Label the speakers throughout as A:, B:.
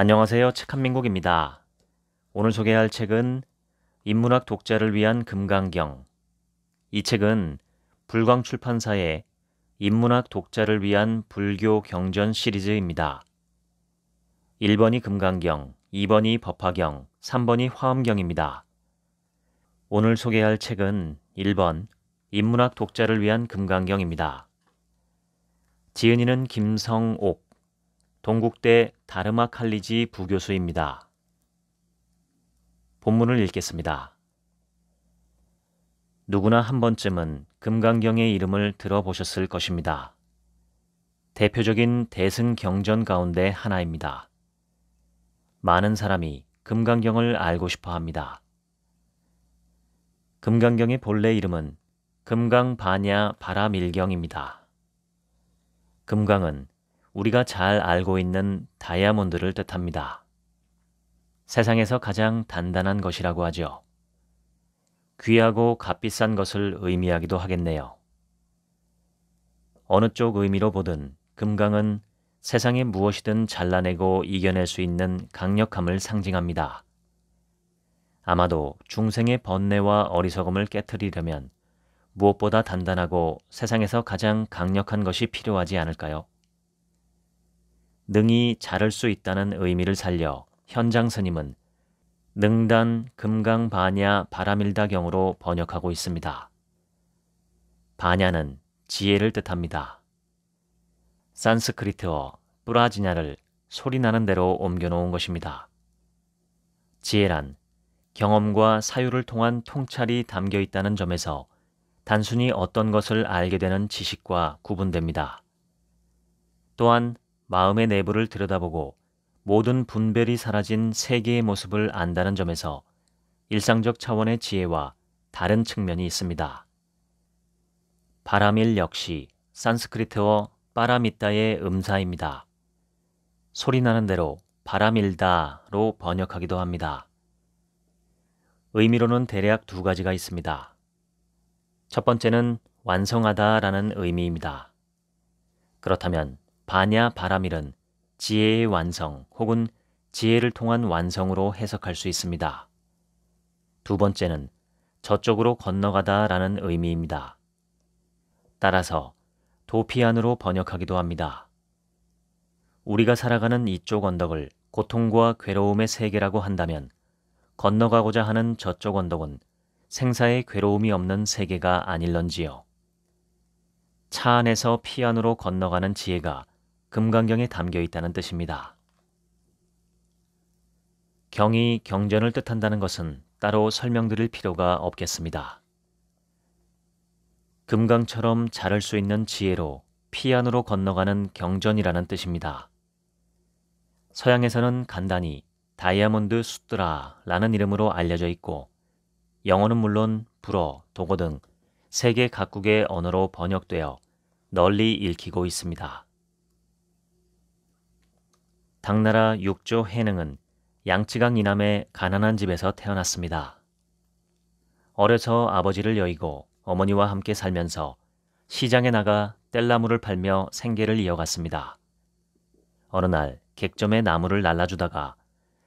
A: 안녕하세요. 책한민국입니다. 오늘 소개할 책은 인문학 독자를 위한 금강경. 이 책은 불광 출판사의 인문학 독자를 위한 불교 경전 시리즈입니다. 1번이 금강경, 2번이 법화경, 3번이 화엄경입니다. 오늘 소개할 책은 1번 인문학 독자를 위한 금강경입니다. 지은이는 김성옥, 동국대 다르마 칼리지 부교수입니다. 본문을 읽겠습니다. 누구나 한 번쯤은 금강경의 이름을 들어보셨을 것입니다. 대표적인 대승 경전 가운데 하나입니다. 많은 사람이 금강경을 알고 싶어 합니다. 금강경의 본래 이름은 금강반야 바라밀경입니다. 금강은 우리가 잘 알고 있는 다이아몬드를 뜻합니다. 세상에서 가장 단단한 것이라고 하죠. 귀하고 값비싼 것을 의미하기도 하겠네요. 어느 쪽 의미로 보든 금강은 세상에 무엇이든 잘라내고 이겨낼 수 있는 강력함을 상징합니다. 아마도 중생의 번뇌와 어리석음을 깨뜨리려면 무엇보다 단단하고 세상에서 가장 강력한 것이 필요하지 않을까요? 능이 자를 수 있다는 의미를 살려 현장 스님은 능단 금강 반야 바라밀다경으로 번역하고 있습니다. 반야는 지혜를 뜻합니다. 산스크리트어 뿌라지냐를 소리나는 대로 옮겨놓은 것입니다. 지혜란 경험과 사유를 통한 통찰이 담겨 있다는 점에서 단순히 어떤 것을 알게 되는 지식과 구분됩니다. 또한 마음의 내부를 들여다보고 모든 분별이 사라진 세계의 모습을 안다는 점에서 일상적 차원의 지혜와 다른 측면이 있습니다. 바라밀 역시 산스크리트어 빠라미따의 음사입니다. 소리나는 대로 바람일다로 번역하기도 합니다. 의미로는 대략 두 가지가 있습니다. 첫 번째는 완성하다 라는 의미입니다. 그렇다면 바냐 바람일은 지혜의 완성 혹은 지혜를 통한 완성으로 해석할 수 있습니다. 두 번째는 저쪽으로 건너가다 라는 의미입니다. 따라서 도피안으로 번역하기도 합니다. 우리가 살아가는 이쪽 언덕을 고통과 괴로움의 세계라고 한다면 건너가고자 하는 저쪽 언덕은 생사의 괴로움이 없는 세계가 아닐런지요. 차 안에서 피안으로 건너가는 지혜가 금강경에 담겨 있다는 뜻입니다. 경이 경전을 뜻한다는 것은 따로 설명드릴 필요가 없겠습니다. 금강처럼 자를수 있는 지혜로 피안으로 건너가는 경전이라는 뜻입니다. 서양에서는 간단히 다이아몬드 수드라라는 이름으로 알려져 있고 영어는 물론 불어, 도고 등 세계 각국의 언어로 번역되어 널리 읽히고 있습니다. 당나라 6조 해능은 양쯔강 이남의 가난한 집에서 태어났습니다. 어려서 아버지를 여의고 어머니와 함께 살면서 시장에 나가 땔나무를 팔며 생계를 이어갔습니다. 어느 날 객점에 나무를 날라주다가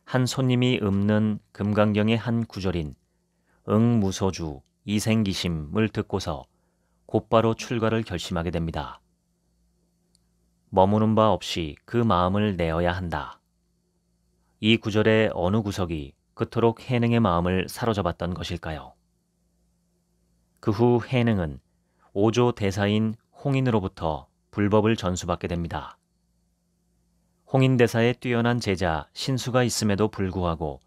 A: 한 손님이 읊는 금강경의 한 구절인 응무소주 이생기심을 듣고서 곧바로 출가를 결심하게 됩니다. 머무는 바 없이 그 마음을 내어야 한다. 이 구절의 어느 구석이 그토록 해능의 마음을 사로잡았던 것일까요? 그 후 해능은 오조 대사인 홍인으로부터 불법을 전수받게 됩니다. 홍인 대사의 뛰어난 제자 신수가 있음에도 불구하고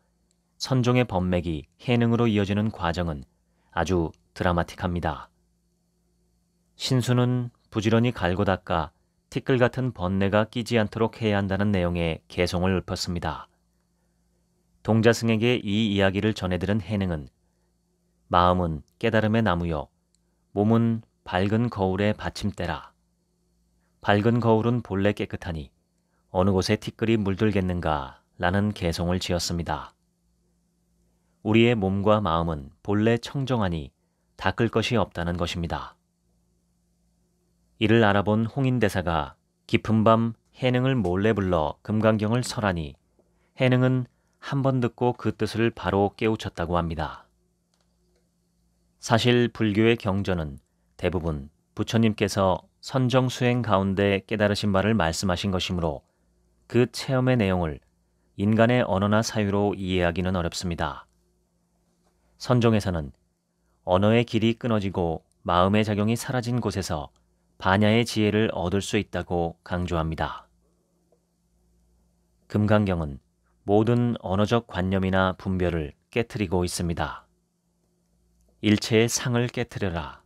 A: 선종의 범맥이 해능으로 이어지는 과정은 아주 드라마틱합니다. 신수는 부지런히 갈고 닦아 티끌 같은 번뇌가 끼지 않도록 해야 한다는 내용의 개성을 읊었습니다. 동자승에게 이 이야기를 전해들은 해능은 마음은 깨달음의 나무요, 몸은 밝은 거울의 받침대라. 밝은 거울은 본래 깨끗하니 어느 곳에 티끌이 물들겠는가 라는 개성을 지었습니다. 우리의 몸과 마음은 본래 청정하니 닦을 것이 없다는 것입니다. 이를 알아본 홍인대사가 깊은 밤 해능을 몰래 불러 금강경을 설하니 해능은 한 번 듣고 그 뜻을 바로 깨우쳤다고 합니다. 사실 불교의 경전은 대부분 부처님께서 선정 수행 가운데 깨달으신 바를 말씀하신 것이므로 그 체험의 내용을 인간의 언어나 사유로 이해하기는 어렵습니다. 선종에서는 언어의 길이 끊어지고 마음의 작용이 사라진 곳에서 반야의 지혜를 얻을 수 있다고 강조합니다. 금강경은 모든 언어적 관념이나 분별을 깨뜨리고 있습니다. 일체의 상을 깨뜨려라.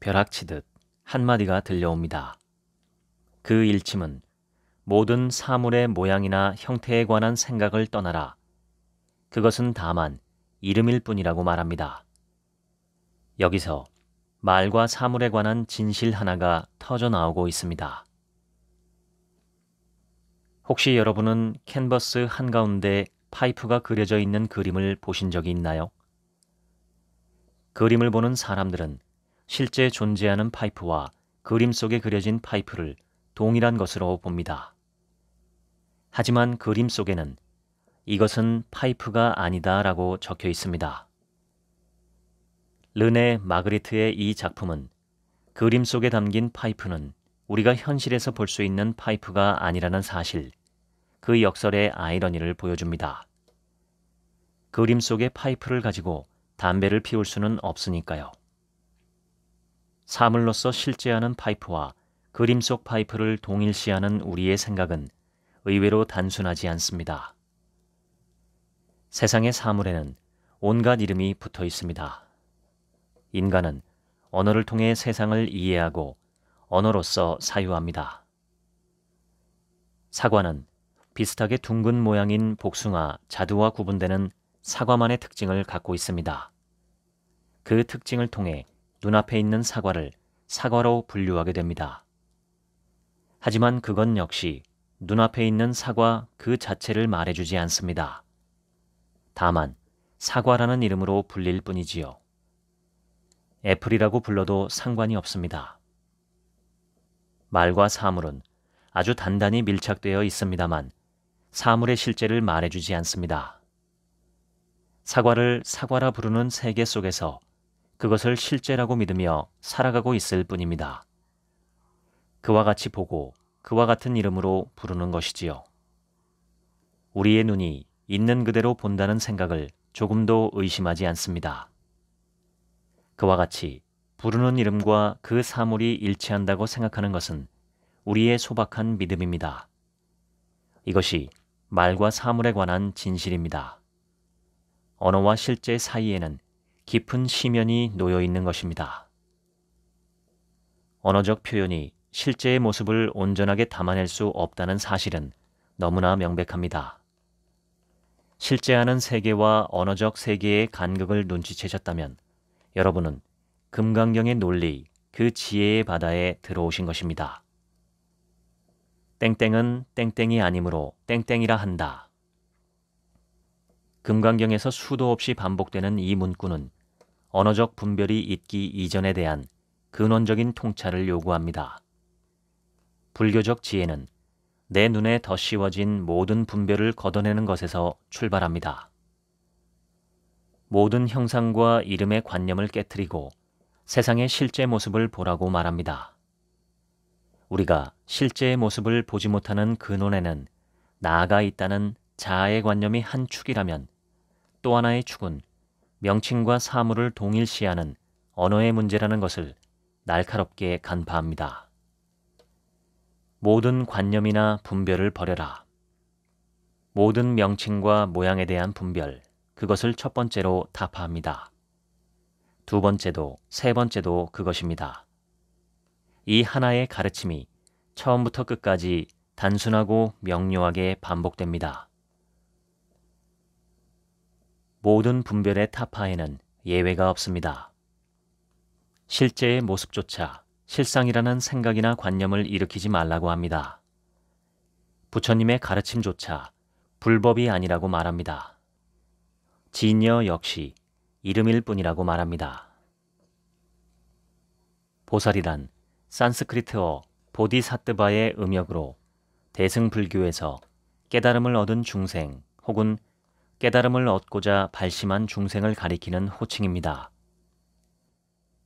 A: 벼락치듯 한마디가 들려옵니다. 그 일침은 모든 사물의 모양이나 형태에 관한 생각을 떠나라. 그것은 다만 이름일 뿐이라고 말합니다. 여기서 말과 사물에 관한 진실 하나가 터져 나오고 있습니다. 혹시 여러분은 캔버스 한가운데 파이프가 그려져 있는 그림을 보신 적이 있나요? 그림을 보는 사람들은 실제 존재하는 파이프와 그림 속에 그려진 파이프를 동일한 것으로 봅니다. 하지만 그림 속에는 이것은 파이프가 아니다 라고 적혀 있습니다. 르네 마그리트의 이 작품은 그림 속에 담긴 파이프는 우리가 현실에서 볼 수 있는 파이프가 아니라는 사실, 그 역설의 아이러니를 보여줍니다. 그림 속의 파이프를 가지고 담배를 피울 수는 없으니까요. 사물로서 실제하는 파이프와 그림 속 파이프를 동일시하는 우리의 생각은 의외로 단순하지 않습니다. 세상의 사물에는 온갖 이름이 붙어 있습니다. 인간은 언어를 통해 세상을 이해하고 언어로서 사유합니다. 사과는 비슷하게 둥근 모양인 복숭아, 자두와 구분되는 사과만의 특징을 갖고 있습니다. 그 특징을 통해 눈앞에 있는 사과를 사과로 분류하게 됩니다. 하지만 그건 역시 눈앞에 있는 사과 그 자체를 말해주지 않습니다. 다만 사과라는 이름으로 불릴 뿐이지요. 애플이라고 불러도 상관이 없습니다. 말과 사물은 아주 단단히 밀착되어 있습니다만 사물의 실제를 말해주지 않습니다. 사과를 사과라 부르는 세계 속에서 그것을 실제라고 믿으며 살아가고 있을 뿐입니다. 그와 같이 보고 그와 같은 이름으로 부르는 것이지요. 우리의 눈이 있는 그대로 본다는 생각을 조금도 의심하지 않습니다. 그와 같이 부르는 이름과 그 사물이 일치한다고 생각하는 것은 우리의 소박한 믿음입니다. 이것이 말과 사물에 관한 진실입니다. 언어와 실제 사이에는 깊은 심연이 놓여 있는 것입니다. 언어적 표현이 실제의 모습을 온전하게 담아낼 수 없다는 사실은 너무나 명백합니다. 실제하는 세계와 언어적 세계의 간극을 눈치채셨다면 여러분은 금강경의 논리, 그 지혜의 바다에 들어오신 것입니다. 땡땡은 땡땡이 아니므로 땡땡이라 한다. 금강경에서 수도 없이 반복되는 이 문구는 언어적 분별이 있기 이전에 대한 근원적인 통찰을 요구합니다. 불교적 지혜는 내 눈에 덧씌워진 모든 분별을 걷어내는 것에서 출발합니다. 모든 형상과 이름의 관념을 깨뜨리고 세상의 실제 모습을 보라고 말합니다. 우리가 실제의 모습을 보지 못하는 근원에는 그 나아가 있다는 자아의 관념이 한 축이라면 또 하나의 축은 명칭과 사물을 동일시하는 언어의 문제라는 것을 날카롭게 간파합니다. 모든 관념이나 분별을 버려라. 모든 명칭과 모양에 대한 분별, 그것을 첫 번째로 타파합니다. 두 번째도 세 번째도 그것입니다. 이 하나의 가르침이 처음부터 끝까지 단순하고 명료하게 반복됩니다. 모든 분별의 타파에는 예외가 없습니다. 실제의 모습조차 실상이라는 생각이나 관념을 일으키지 말라고 합니다. 부처님의 가르침조차 불법이 아니라고 말합니다. 진여 역시 이름일 뿐이라고 말합니다. 보살이란 산스크리트어 보디사뜨바의 음역으로 대승불교에서 깨달음을 얻은 중생 혹은 깨달음을 얻고자 발심한 중생을 가리키는 호칭입니다.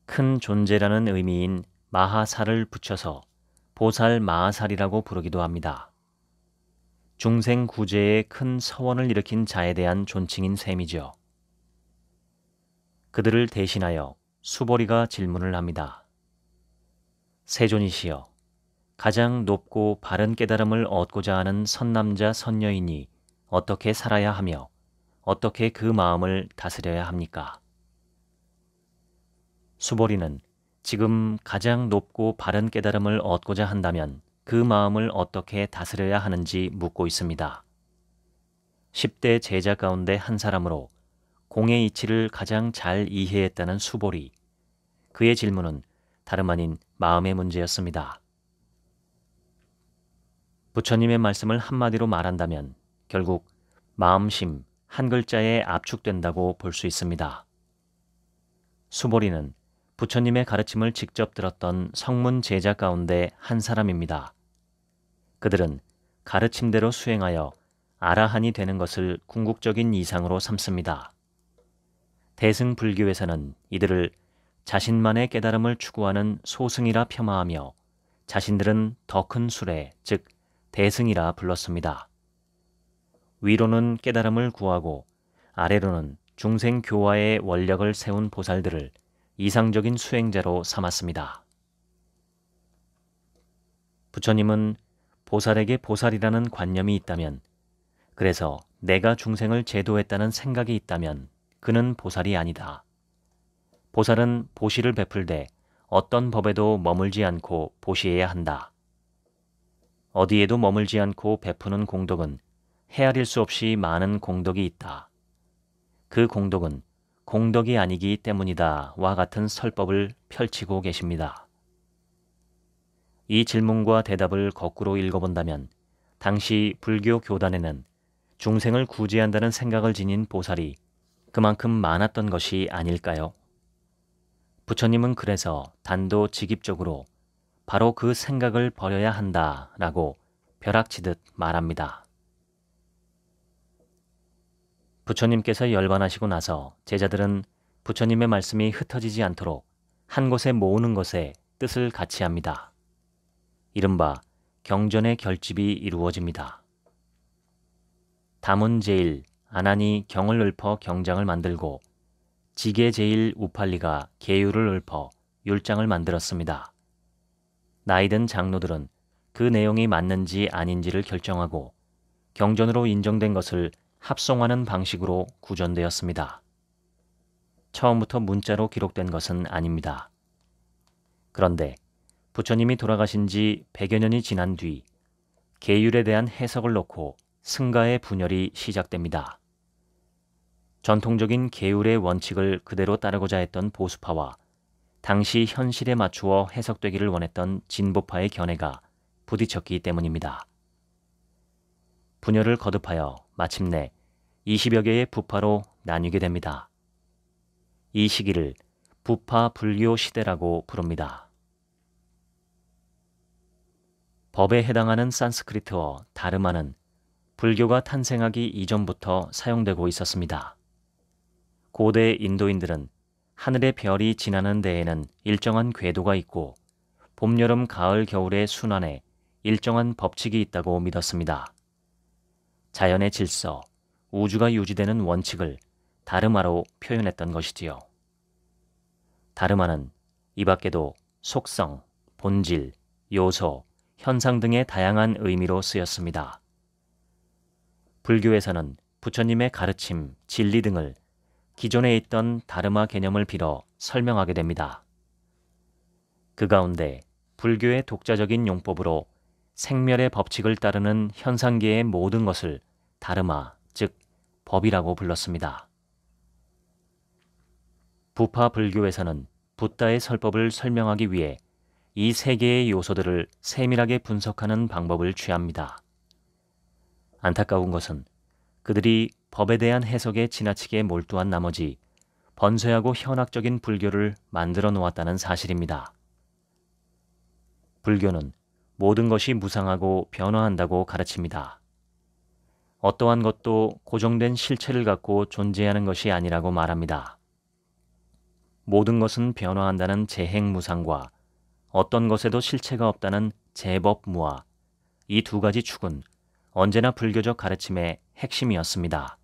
A: 큰 존재라는 의미인 마하살을 붙여서 보살 마하살이라고 부르기도 합니다. 중생 구제에 큰 서원을 일으킨 자에 대한 존칭인 셈이죠. 그들을 대신하여 수보리가 질문을 합니다. 세존이시여, 가장 높고 바른 깨달음을 얻고자 하는 선남자 선녀인이 어떻게 살아야 하며 어떻게 그 마음을 다스려야 합니까? 수보리는 지금 가장 높고 바른 깨달음을 얻고자 한다면 그 마음을 어떻게 다스려야 하는지 묻고 있습니다. 10대 제자 가운데 한 사람으로 공의 이치를 가장 잘 이해했다는 수보리. 그의 질문은 다름 아닌 마음의 문제였습니다. 부처님의 말씀을 한마디로 말한다면 결국 마음심 한 글자에 압축된다고 볼 수 있습니다. 수보리는 부처님의 가르침을 직접 들었던 성문 제자 가운데 한 사람입니다. 그들은 가르침대로 수행하여 아라한이 되는 것을 궁극적인 이상으로 삼습니다. 대승 불교에서는 이들을 자신만의 깨달음을 추구하는 소승이라 폄하하며 자신들은 더 큰 수레, 즉 대승이라 불렀습니다. 위로는 깨달음을 구하고 아래로는 중생 교화의 원력을 세운 보살들을 이상적인 수행자로 삼았습니다. 부처님은 보살에게 보살이라는 관념이 있다면, 그래서 내가 중생을 제도했다는 생각이 있다면 그는 보살이 아니다. 보살은 보시를 베풀되 어떤 법에도 머물지 않고 보시해야 한다. 어디에도 머물지 않고 베푸는 공덕은 헤아릴 수 없이 많은 공덕이 있다. 그 공덕은 공덕이 아니기 때문이다 와 같은 설법을 펼치고 계십니다. 이 질문과 대답을 거꾸로 읽어본다면 당시 불교 교단에는 중생을 구제한다는 생각을 지닌 보살이 그만큼 많았던 것이 아닐까요? 부처님은 그래서 단도직입적으로 바로 그 생각을 버려야 한다라고 벼락치듯 말합니다. 부처님께서 열반하시고 나서 제자들은 부처님의 말씀이 흩어지지 않도록 한 곳에 모으는 것에 뜻을 같이 합니다. 이른바 경전의 결집이 이루어집니다. 담은 제일 아난이 경을 읊어 경장을 만들고 지게 제일 우팔리가 계율을 읊어 율장을 만들었습니다. 나이든 장로들은 그 내용이 맞는지 아닌지를 결정하고 경전으로 인정된 것을 합성하는 방식으로 구전되었습니다. 처음부터 문자로 기록된 것은 아닙니다. 그런데 부처님이 돌아가신 지 100여 년이 지난 뒤 계율에 대한 해석을 놓고 승가의 분열이 시작됩니다. 전통적인 계율의 원칙을 그대로 따르고자 했던 보수파와 당시 현실에 맞추어 해석되기를 원했던 진보파의 견해가 부딪혔기 때문입니다. 분열을 거듭하여 마침내 20여 개의 부파로 나뉘게 됩니다. 이 시기를 부파 불교 시대라고 부릅니다. 법에 해당하는 산스크리트어 다르마는 불교가 탄생하기 이전부터 사용되고 있었습니다. 고대 인도인들은 하늘의 별이 지나는 데에는 일정한 궤도가 있고 봄, 여름, 가을, 겨울의 순환에 일정한 법칙이 있다고 믿었습니다. 자연의 질서, 우주가 유지되는 원칙을 다르마로 표현했던 것이지요. 다르마는 이 밖에도 속성, 본질, 요소, 현상 등의 다양한 의미로 쓰였습니다. 불교에서는 부처님의 가르침, 진리 등을 기존에 있던 다르마 개념을 빌어 설명하게 됩니다. 그 가운데 불교의 독자적인 용법으로 생멸의 법칙을 따르는 현상계의 모든 것을 다르마, 즉 법이라고 불렀습니다. 부파 불교에서는 붓다의 설법을 설명하기 위해 이세 개의 요소들을 세밀하게 분석하는 방법을 취합니다. 안타까운 것은 그들이 법에 대한 해석에 지나치게 몰두한 나머지 번쇄하고 현학적인 불교를 만들어 놓았다는 사실입니다. 불교는 모든 것이 무상하고 변화한다고 가르칩니다. 어떠한 것도 고정된 실체를 갖고 존재하는 것이 아니라고 말합니다. 모든 것은 변화한다는 재행무상과 어떤 것에도 실체가 없다는 제법 무아. 이 두 가지 축은 언제나 불교적 가르침의 핵심이었습니다.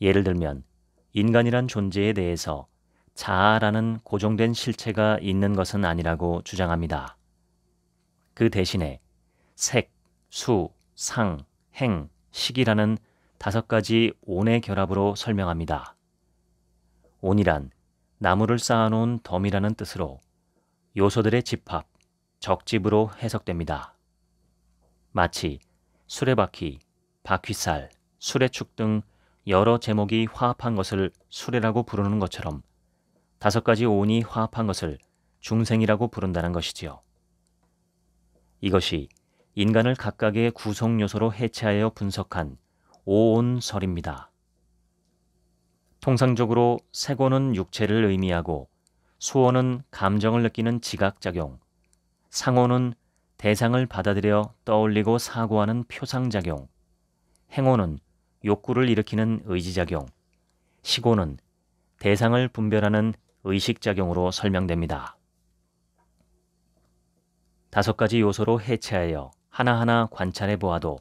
A: 예를 들면 인간이란 존재에 대해서 자아라는 고정된 실체가 있는 것은 아니라고 주장합니다. 그 대신에 색, 수, 상, 행, 식이라는 다섯 가지 온의 결합으로 설명합니다. 온이란 나무를 쌓아놓은 덤이라는 뜻으로 요소들의 집합, 적집으로 해석됩니다. 마치 수레바퀴, 바퀴살, 수레축 등 여러 제목이 화합한 것을 수레라고 부르는 것처럼 다섯 가지 오온이 화합한 것을 중생이라고 부른다는 것이지요. 이것이 인간을 각각의 구성 요소로 해체하여 분석한 오온설입니다. 통상적으로 세고는 육체를 의미하고 수호는 감정을 느끼는 지각작용, 상호는 대상을 받아들여 떠올리고 사고하는 표상작용, 행호는 욕구를 일으키는 의지작용, 시고는 대상을 분별하는 의식작용으로 설명됩니다. 다섯 가지 요소로 해체하여 하나하나 관찰해 보아도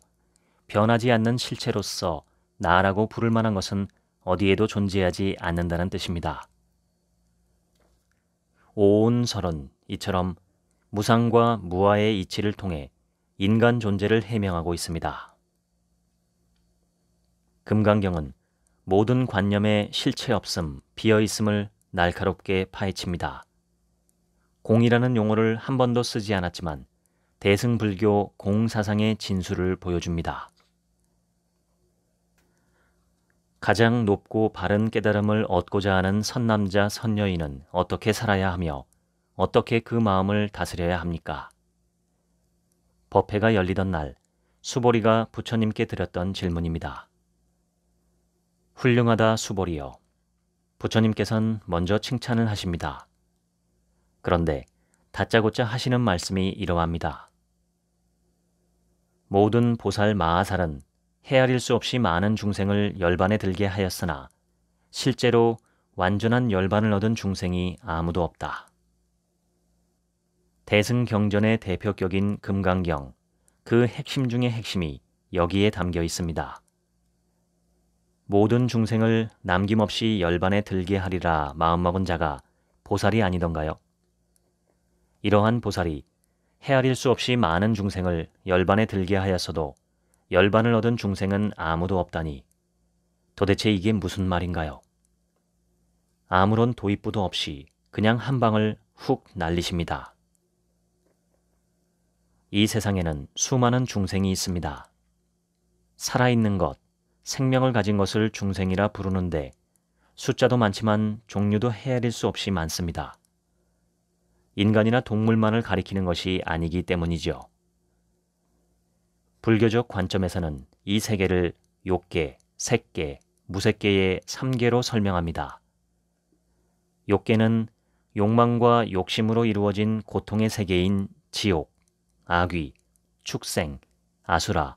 A: 변하지 않는 실체로서 나라고 부를 만한 것은 어디에도 존재하지 않는다는 뜻입니다. 오온설은 이처럼 무상과 무아의 이치를 통해 인간 존재를 해명하고 있습니다. 금강경은 모든 관념의 실체 없음, 비어 있음을 날카롭게 파헤칩니다. 공이라는 용어를 한 번도 쓰지 않았지만 대승불교 공사상의 진수를 보여줍니다. 가장 높고 바른 깨달음을 얻고자 하는 선남자 선녀인은 어떻게 살아야 하며 어떻게 그 마음을 다스려야 합니까? 법회가 열리던 날 수보리가 부처님께 드렸던 질문입니다. 훌륭하다 수보리여. 부처님께선 먼저 칭찬을 하십니다. 그런데 다짜고짜 하시는 말씀이 이러합니다. 모든 보살 마하살은 헤아릴 수 없이 많은 중생을 열반에 들게 하였으나 실제로 완전한 열반을 얻은 중생이 아무도 없다. 대승경전의 대표격인 금강경, 그 핵심 중의 핵심이 여기에 담겨 있습니다. 모든 중생을 남김없이 열반에 들게 하리라 마음먹은 자가 보살이 아니던가요? 이러한 보살이 헤아릴 수 없이 많은 중생을 열반에 들게 하였어도 열반을 얻은 중생은 아무도 없다니 도대체 이게 무슨 말인가요? 아무런 도입부도 없이 그냥 한 방을 훅 날리십니다. 이 세상에는 수많은 중생이 있습니다. 살아있는 것, 생명을 가진 것을 중생이라 부르는데 숫자도 많지만 종류도 헤아릴 수 없이 많습니다. 인간이나 동물만을 가리키는 것이 아니기 때문이죠. 불교적 관점에서는 이 세계를 욕계, 색계, 무색계의 3계로 설명합니다. 욕계는 욕망과 욕심으로 이루어진 고통의 세계인 지옥, 아귀 축생, 아수라,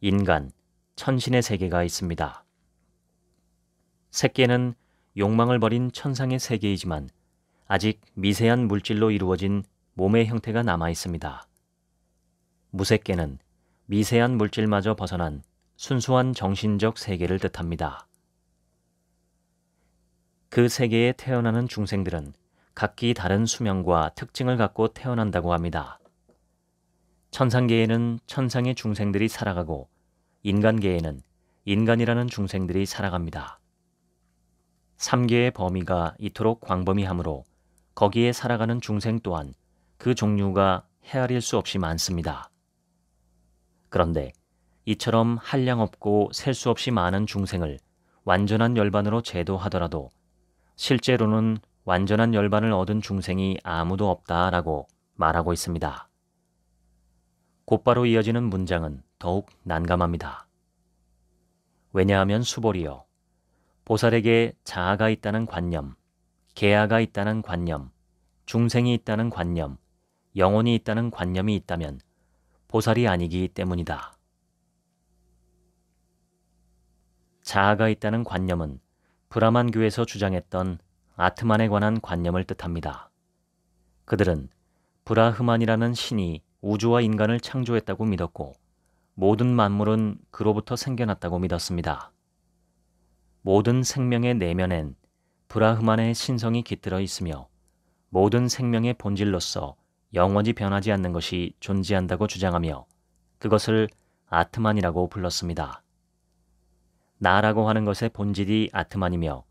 A: 인간, 천신의 세계가 있습니다. 색계는 욕망을 버린 천상의 세계이지만 아직 미세한 물질로 이루어진 몸의 형태가 남아 있습니다. 무색계는 미세한 물질마저 벗어난 순수한 정신적 세계를 뜻합니다. 그 세계에 태어나는 중생들은 각기 다른 수명과 특징을 갖고 태어난다고 합니다. 천상계에는 천상의 중생들이 살아가고 인간계에는 인간이라는 중생들이 살아갑니다. 삼계의 범위가 이토록 광범위하므로 거기에 살아가는 중생 또한 그 종류가 헤아릴 수 없이 많습니다. 그런데 이처럼 한량 없고 셀 수 없이 많은 중생을 완전한 열반으로 제도하더라도 실제로는 완전한 열반을 얻은 중생이 아무도 없다라고 말하고 있습니다. 곧바로 이어지는 문장은 더욱 난감합니다. 왜냐하면 수벌이요 보살에게 자아가 있다는 관념, 개아가 있다는 관념, 중생이 있다는 관념, 영혼이 있다는 관념이 있다면 보살이 아니기 때문이다. 자아가 있다는 관념은 브라만교에서 주장했던 아트만에 관한 관념을 뜻합니다. 그들은 브라흐만이라는 신이 우주와 인간을 창조했다고 믿었고 모든 만물은 그로부터 생겨났다고 믿었습니다. 모든 생명의 내면엔 브라흐만의 신성이 깃들어 있으며 모든 생명의 본질로서 영원히 변하지 않는 것이 존재한다고 주장하며 그것을 아트만이라고 불렀습니다. 나라고 하는 것의 본질이 아트만이며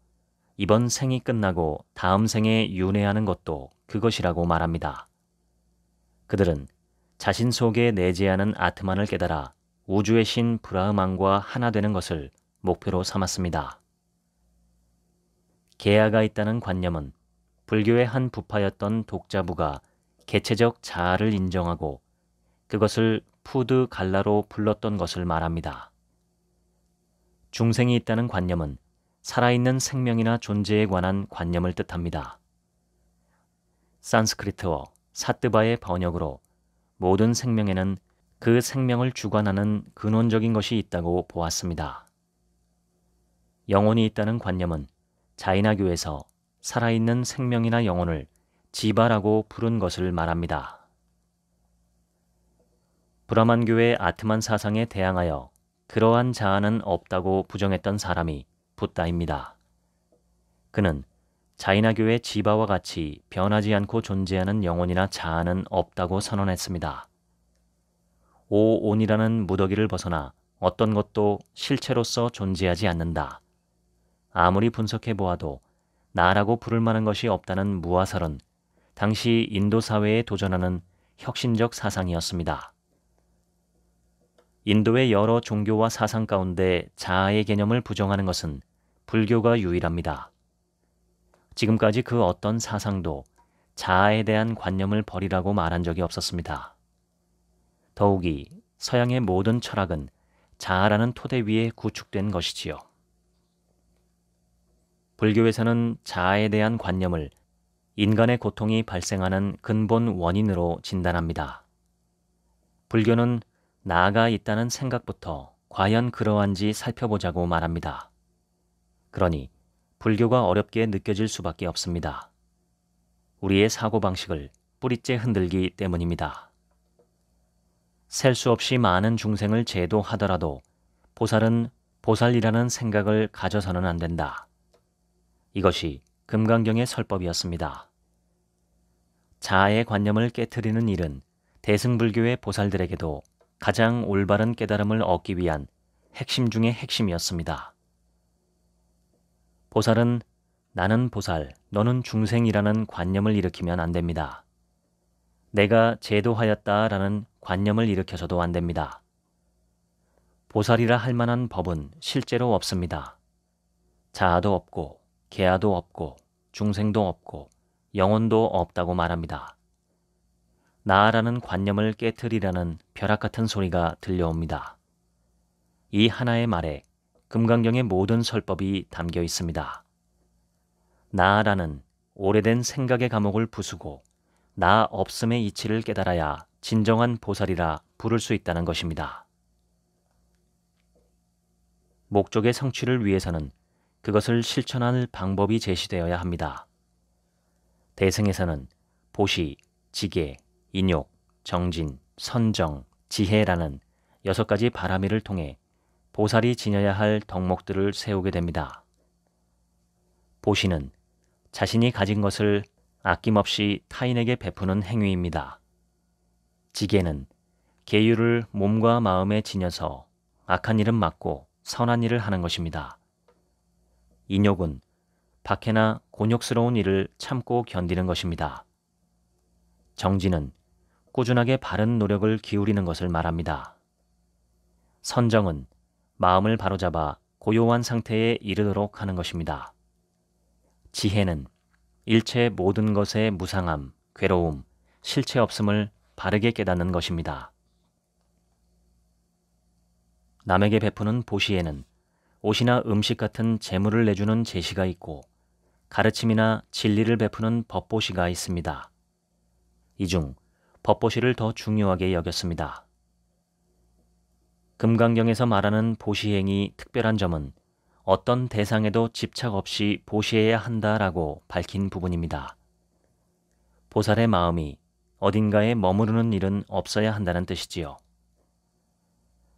A: 이번 생이 끝나고 다음 생에 윤회하는 것도 그것이라고 말합니다. 그들은 자신 속에 내재하는 아트만을 깨달아 우주의 신 브라흐만과 하나 되는 것을 목표로 삼았습니다. 계아가 있다는 관념은 불교의 한 부파였던 독자부가 개체적 자아를 인정하고 그것을 푸드 갈라로 불렀던 것을 말합니다. 중생이 있다는 관념은 살아있는 생명이나 존재에 관한 관념을 뜻합니다. 산스크리트어 사뜨바의 번역으로 모든 생명에는 그 생명을 주관하는 근원적인 것이 있다고 보았습니다. 영혼이 있다는 관념은 자이나교에서 살아있는 생명이나 영혼을 지바라고 부른 것을 말합니다. 브라만교의 아트만 사상에 대항하여 그러한 자아는 없다고 부정했던 사람이 붓다입니다. 그는 자이나교의 지바와 같이 변하지 않고 존재하는 영혼이나 자아는 없다고 선언했습니다. 오온이라는 무더기를 벗어나 어떤 것도 실체로서 존재하지 않는다. 아무리 분석해 보아도 나라고 부를 만한 것이 없다는 무화설은 당시 인도 사회에 도전하는 혁신적 사상이었습니다. 인도의 여러 종교와 사상 가운데 자아의 개념을 부정하는 것은 불교가 유일합니다. 지금까지 그 어떤 사상도 자아에 대한 관념을 버리라고 말한 적이 없었습니다. 더욱이 서양의 모든 철학은 자아라는 토대 위에 구축된 것이지요. 불교에서는 자아에 대한 관념을 인간의 고통이 발생하는 근본 원인으로 진단합니다. 불교는 나아가 있다는 생각부터 과연 그러한지 살펴보자고 말합니다. 그러니 불교가 어렵게 느껴질 수밖에 없습니다. 우리의 사고방식을 뿌리째 흔들기 때문입니다. 셀 수 없이 많은 중생을 제도하더라도 보살은 보살이라는 생각을 가져서는 안 된다. 이것이 금강경의 설법이었습니다. 자아의 관념을 깨뜨리는 일은 대승불교의 보살들에게도 가장 올바른 깨달음을 얻기 위한 핵심 중의 핵심이었습니다. 보살은 나는 보살, 너는 중생이라는 관념을 일으키면 안 됩니다. 내가 제도하였다라는 관념을 일으켜서도 안 됩니다. 보살이라 할 만한 법은 실제로 없습니다. 자아도 없고 개아도 없고 중생도 없고 영혼도 없다고 말합니다. 나라는 관념을 깨뜨리라는 벼락 같은 소리가 들려옵니다. 이 하나의 말에 금강경의 모든 설법이 담겨 있습니다. 나라는 오래된 생각의 감옥을 부수고 나 없음의 이치를 깨달아야 진정한 보살이라 부를 수 있다는 것입니다. 목적의 성취를 위해서는 그것을 실천하는 방법이 제시되어야 합니다. 대승에서는 보시, 지계, 인욕, 정진, 선정, 지혜라는 여섯 가지 바라미를 통해 보살이 지녀야 할 덕목들을 세우게 됩니다. 보시는 자신이 가진 것을 아낌없이 타인에게 베푸는 행위입니다. 지계는 계율을 몸과 마음에 지녀서 악한 일은 막고 선한 일을 하는 것입니다. 인욕은 박해나 곤욕스러운 일을 참고 견디는 것입니다. 정진은 꾸준하게 바른 노력을 기울이는 것을 말합니다. 선정은 마음을 바로잡아 고요한 상태에 이르도록 하는 것입니다. 지혜는 일체 모든 것의 무상함, 괴로움, 실체 없음을 바르게 깨닫는 것입니다. 남에게 베푸는 보시에는 옷이나 음식 같은 재물을 내주는 제시가 있고 가르침이나 진리를 베푸는 법보시가 있습니다. 이 중 법보시를 더 중요하게 여겼습니다. 금강경에서 말하는 보시행이 특별한 점은 어떤 대상에도 집착 없이 보시해야 한다라고 밝힌 부분입니다. 보살의 마음이 어딘가에 머무르는 일은 없어야 한다는 뜻이지요.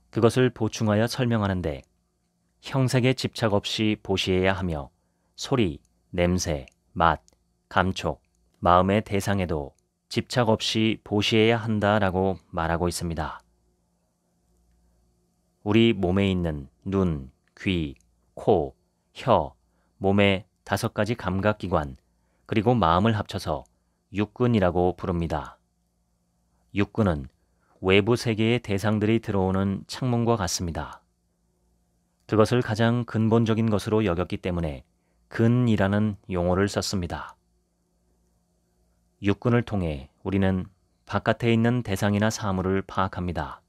A: 그것을 보충하여 설명하는데 형색에 집착 없이 보시해야 하며 소리, 냄새, 맛, 감촉, 마음의 대상에도 집착 없이 보시해야 한다라고 말하고 있습니다. 우리 몸에 있는 눈, 귀, 코, 혀, 몸의 다섯 가지 감각기관, 그리고 마음을 합쳐서 육근이라고 부릅니다. 육근은 외부 세계의 대상들이 들어오는 창문과 같습니다. 그것을 가장 근본적인 것으로 여겼기 때문에 근이라는 용어를 썼습니다. 육군을 통해 우리는 바깥에 있는 대상이나 사물을 파악합니다.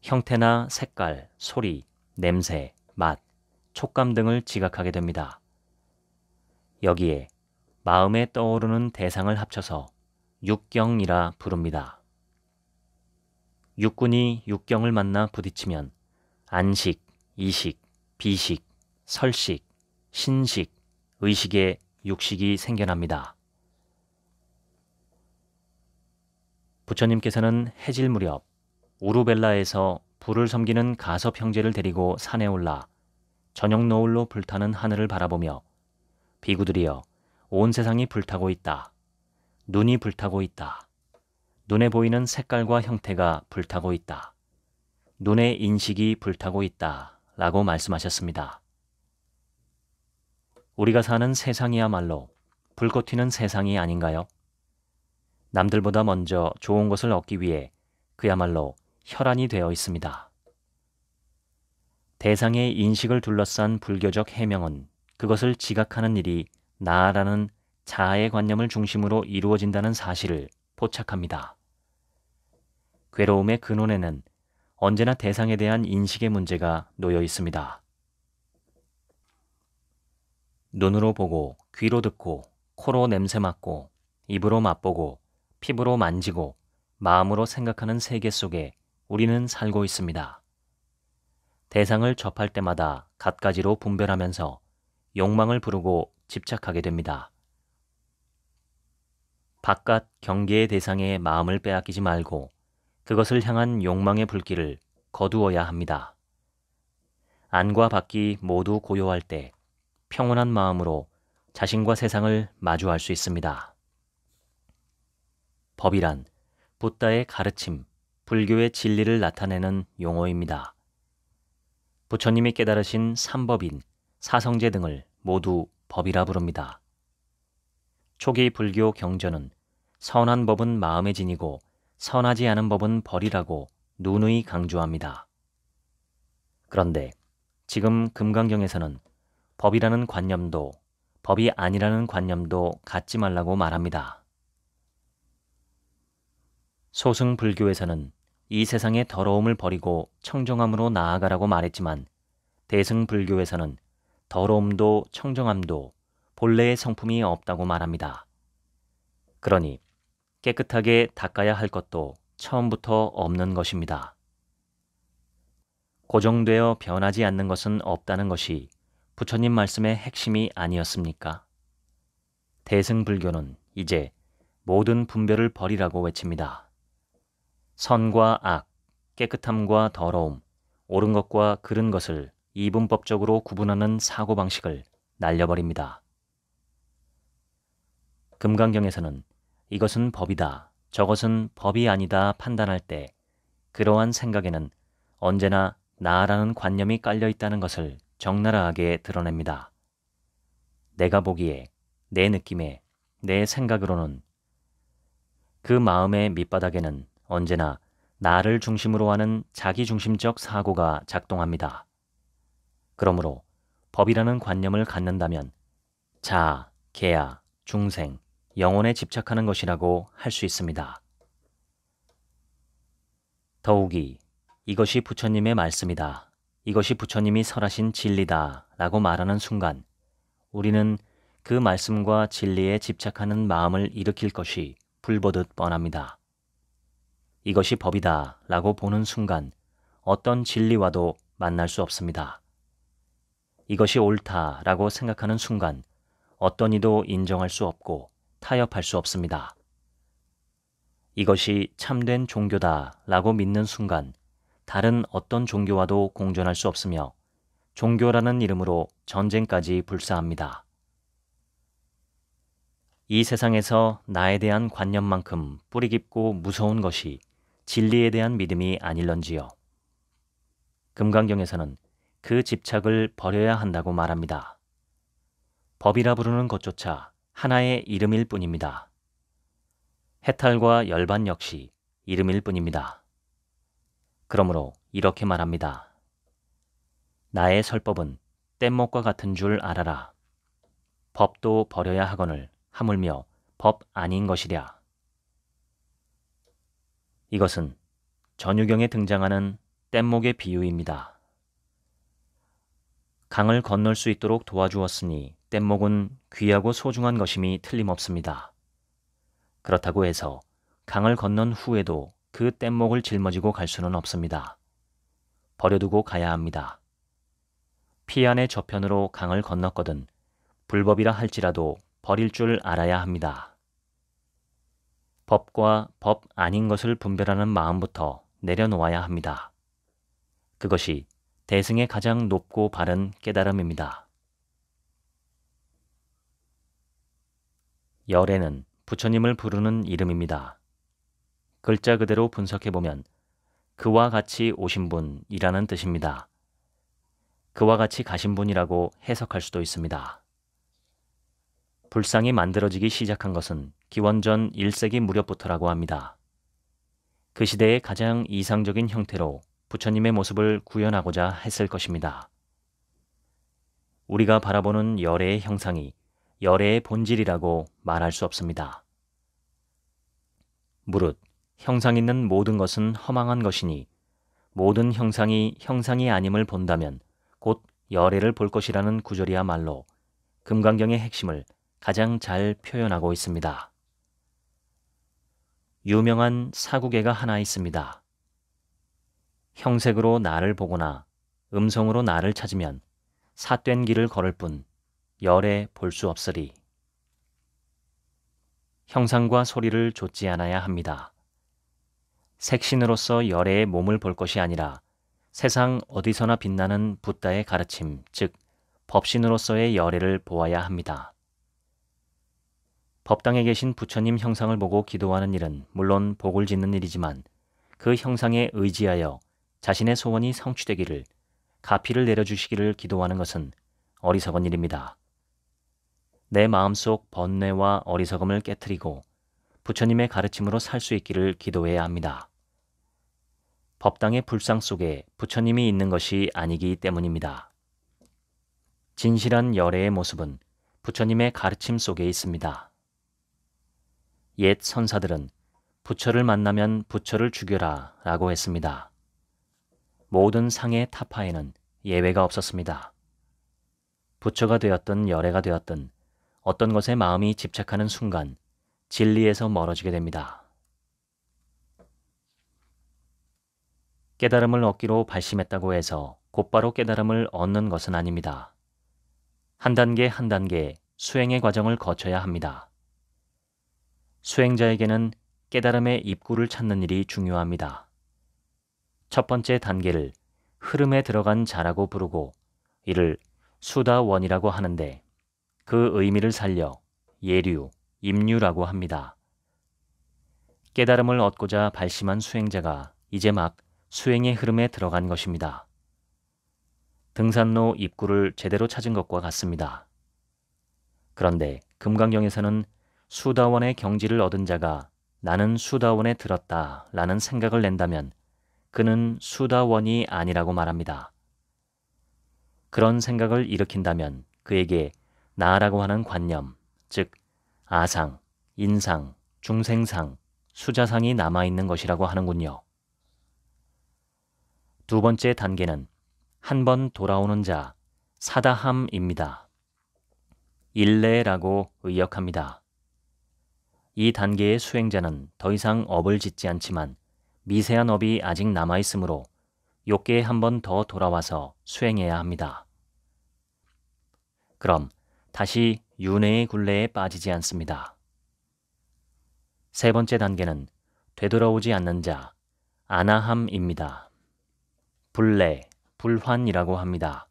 A: 형태나 색깔, 소리, 냄새, 맛, 촉감 등을 지각하게 됩니다. 여기에 마음에 떠오르는 대상을 합쳐서 육경이라 부릅니다. 육군이 육경을 만나 부딪히면 안식, 이식, 비식, 설식, 신식, 의식의 육식이 생겨납니다. 부처님께서는 해질 무렵 우루벨라에서 불을 섬기는 가섭 형제를 데리고 산에 올라 저녁 노을로 불타는 하늘을 바라보며 비구들이여 온 세상이 불타고 있다. 눈이 불타고 있다. 눈에 보이는 색깔과 형태가 불타고 있다. 눈의 인식이 불타고 있다. 라고 말씀하셨습니다. 우리가 사는 세상이야말로 불꽃 튀는 세상이 아닌가요? 남들보다 먼저 좋은 것을 얻기 위해 그야말로 혈안이 되어 있습니다. 대상의 인식을 둘러싼 불교적 해명은 그것을 지각하는 일이 나라는 자아의 관념을 중심으로 이루어진다는 사실을 포착합니다. 괴로움의 근원에는 언제나 대상에 대한 인식의 문제가 놓여 있습니다. 눈으로 보고, 귀로 듣고, 코로 냄새 맡고, 입으로 맛보고, 피부로 만지고, 마음으로 생각하는 세계 속에 우리는 살고 있습니다. 대상을 접할 때마다 갖가지로 분별하면서 욕망을 부르고 집착하게 됩니다. 바깥 경계의 대상에 마음을 빼앗기지 말고 그것을 향한 욕망의 불길을 거두어야 합니다. 안과 밖이 모두 고요할 때 평온한 마음으로 자신과 세상을 마주할 수 있습니다. 법이란 부다의 가르침, 불교의 진리를 나타내는 용어입니다. 부처님이 깨달으신 삼법인, 사성제 등을 모두 법이라 부릅니다. 초기 불교 경전은 선한 법은 마음에 지니고 선하지 않은 법은 버리라고 누누이 강조합니다. 그런데 지금 금강경에서는 법이라는 관념도 법이 아니라는 관념도 갖지 말라고 말합니다. 소승 불교에서는 이 세상의 더러움을 버리고 청정함으로 나아가라고 말했지만 대승 불교에서는 더러움도 청정함도 본래의 성품이 없다고 말합니다. 그러니 깨끗하게 닦아야 할 것도 처음부터 없는 것입니다. 고정되어 변하지 않는 것은 없다는 것이 부처님 말씀의 핵심이 아니었습니까? 대승불교는 이제 모든 분별을 버리라고 외칩니다. 선과 악, 깨끗함과 더러움, 옳은 것과 그른 것을 이분법적으로 구분하는 사고방식을 날려버립니다. 금강경에서는 이것은 법이다, 저것은 법이 아니다 판단할 때 그러한 생각에는 언제나 나라는 관념이 깔려 있다는 것을 적나라하게 드러냅니다. 내가 보기에, 내 느낌에, 내 생각으로는 그 마음의 밑바닥에는 언제나 나를 중심으로 하는 자기중심적 사고가 작동합니다. 그러므로 법이라는 관념을 갖는다면 자, 개야, 중생, 영혼에 집착하는 것이라고 할 수 있습니다. 더욱이 이것이 부처님의 말씀이다. 이것이 부처님이 설하신 진리다. 라고 말하는 순간 우리는 그 말씀과 진리에 집착하는 마음을 일으킬 것이 불보듯 뻔합니다. 이것이 법이다. 라고 보는 순간 어떤 진리와도 만날 수 없습니다. 이것이 옳다. 라고 생각하는 순간 어떤 이도 인정할 수 없고 타협할 수 없습니다. 이것이 참된 종교다 라고 믿는 순간 다른 어떤 종교와도 공존할 수 없으며 종교라는 이름으로 전쟁까지 불사합니다. 이 세상에서 나에 대한 관념만큼 뿌리 깊고 무서운 것이 진리에 대한 믿음이 아닐런지요. 금강경에서는 그 집착을 버려야 한다고 말합니다. 법이라 부르는 것조차 하나의 이름일 뿐입니다. 해탈과 열반 역시 이름일 뿐입니다. 그러므로 이렇게 말합니다. 나의 설법은 뗏목과 같은 줄 알아라. 법도 버려야 하거늘 하물며 법 아닌 것이랴. 이것은 전유경에 등장하는 뗏목의 비유입니다. 강을 건널 수 있도록 도와주었으니 뗏목은 귀하고 소중한 것임이 틀림없습니다. 그렇다고 해서 강을 건넌 후에도 그 뗏목을 짊어지고 갈 수는 없습니다. 버려두고 가야 합니다. 피안의 저편으로 강을 건넜거든 불법이라 할지라도 버릴 줄 알아야 합니다. 법과 법 아닌 것을 분별하는 마음부터 내려놓아야 합니다. 그것이 대승의 가장 높고 바른 깨달음입니다. 열애는 부처님을 부르는 이름입니다. 글자 그대로 분석해보면 그와 같이 오신 분이라는 뜻입니다. 그와 같이 가신 분이라고 해석할 수도 있습니다. 불상이 만들어지기 시작한 것은 기원전 1세기 무렵부터라고 합니다. 그 시대의 가장 이상적인 형태로 부처님의 모습을 구현하고자 했을 것입니다. 우리가 바라보는 열애의 형상이 열애의 본질이라고 말할 수 없습니다. 무릇 형상 있는 모든 것은 허망한 것이니 모든 형상이 형상이 아님을 본다면 곧 열애를 볼 것이라는 구절이야말로 금강경의 핵심을 가장 잘 표현하고 있습니다. 유명한 사구계가 하나 있습니다. 형색으로 나를 보거나 음성으로 나를 찾으면 사된 길을 걸을 뿐 열에 볼 수 없으리. 형상과 소리를 좇지 않아야 합니다. 색신으로서 열애의 몸을 볼 것이 아니라 세상 어디서나 빛나는 붓다의 가르침, 즉 법신으로서의 열애를 보아야 합니다. 법당에 계신 부처님 형상을 보고 기도하는 일은 물론 복을 짓는 일이지만 그 형상에 의지하여 자신의 소원이 성취되기를 가피를 내려주시기를 기도하는 것은 어리석은 일입니다. 내 마음속 번뇌와 어리석음을 깨뜨리고 부처님의 가르침으로 살 수 있기를 기도해야 합니다. 법당의 불상 속에 부처님이 있는 것이 아니기 때문입니다. 진실한 열애의 모습은 부처님의 가르침 속에 있습니다. 옛 선사들은 부처를 만나면 부처를 죽여라 라고 했습니다. 모든 상의 타파에는 예외가 없었습니다. 부처가 되었든 열애가 되었든 어떤 것에 마음이 집착하는 순간 진리에서 멀어지게 됩니다. 깨달음을 얻기로 발심했다고 해서 곧바로 깨달음을 얻는 것은 아닙니다. 한 단계 한 단계 수행의 과정을 거쳐야 합니다. 수행자에게는 깨달음의 입구를 찾는 일이 중요합니다. 첫 번째 단계를 흐름에 들어간 자라고 부르고 이를 수다원이라고 하는데 그 의미를 살려 예류, 임류라고 합니다. 깨달음을 얻고자 발심한 수행자가 이제 막 수행의 흐름에 들어간 것입니다. 등산로 입구를 제대로 찾은 것과 같습니다. 그런데 금강경에서는 수다원의 경지를 얻은 자가 나는 수다원에 들었다 라는 생각을 낸다면 그는 수다원이 아니라고 말합니다. 그런 생각을 일으킨다면 그에게 나라고 하는 관념, 즉 아상, 인상, 중생상, 수자상이 남아있는 것이라고 하는군요. 두 번째 단계는 한 번 돌아오는 자, 사다함입니다. 일례라고 의역합니다. 이 단계의 수행자는 더 이상 업을 짓지 않지만 미세한 업이 아직 남아있으므로 욕계에 한 번 더 돌아와서 수행해야 합니다. 그럼 다시 윤회의 굴레에 빠지지 않습니다. 세 번째 단계는 되돌아오지 않는 자, 아나함입니다. 불레 불환이라고 합니다.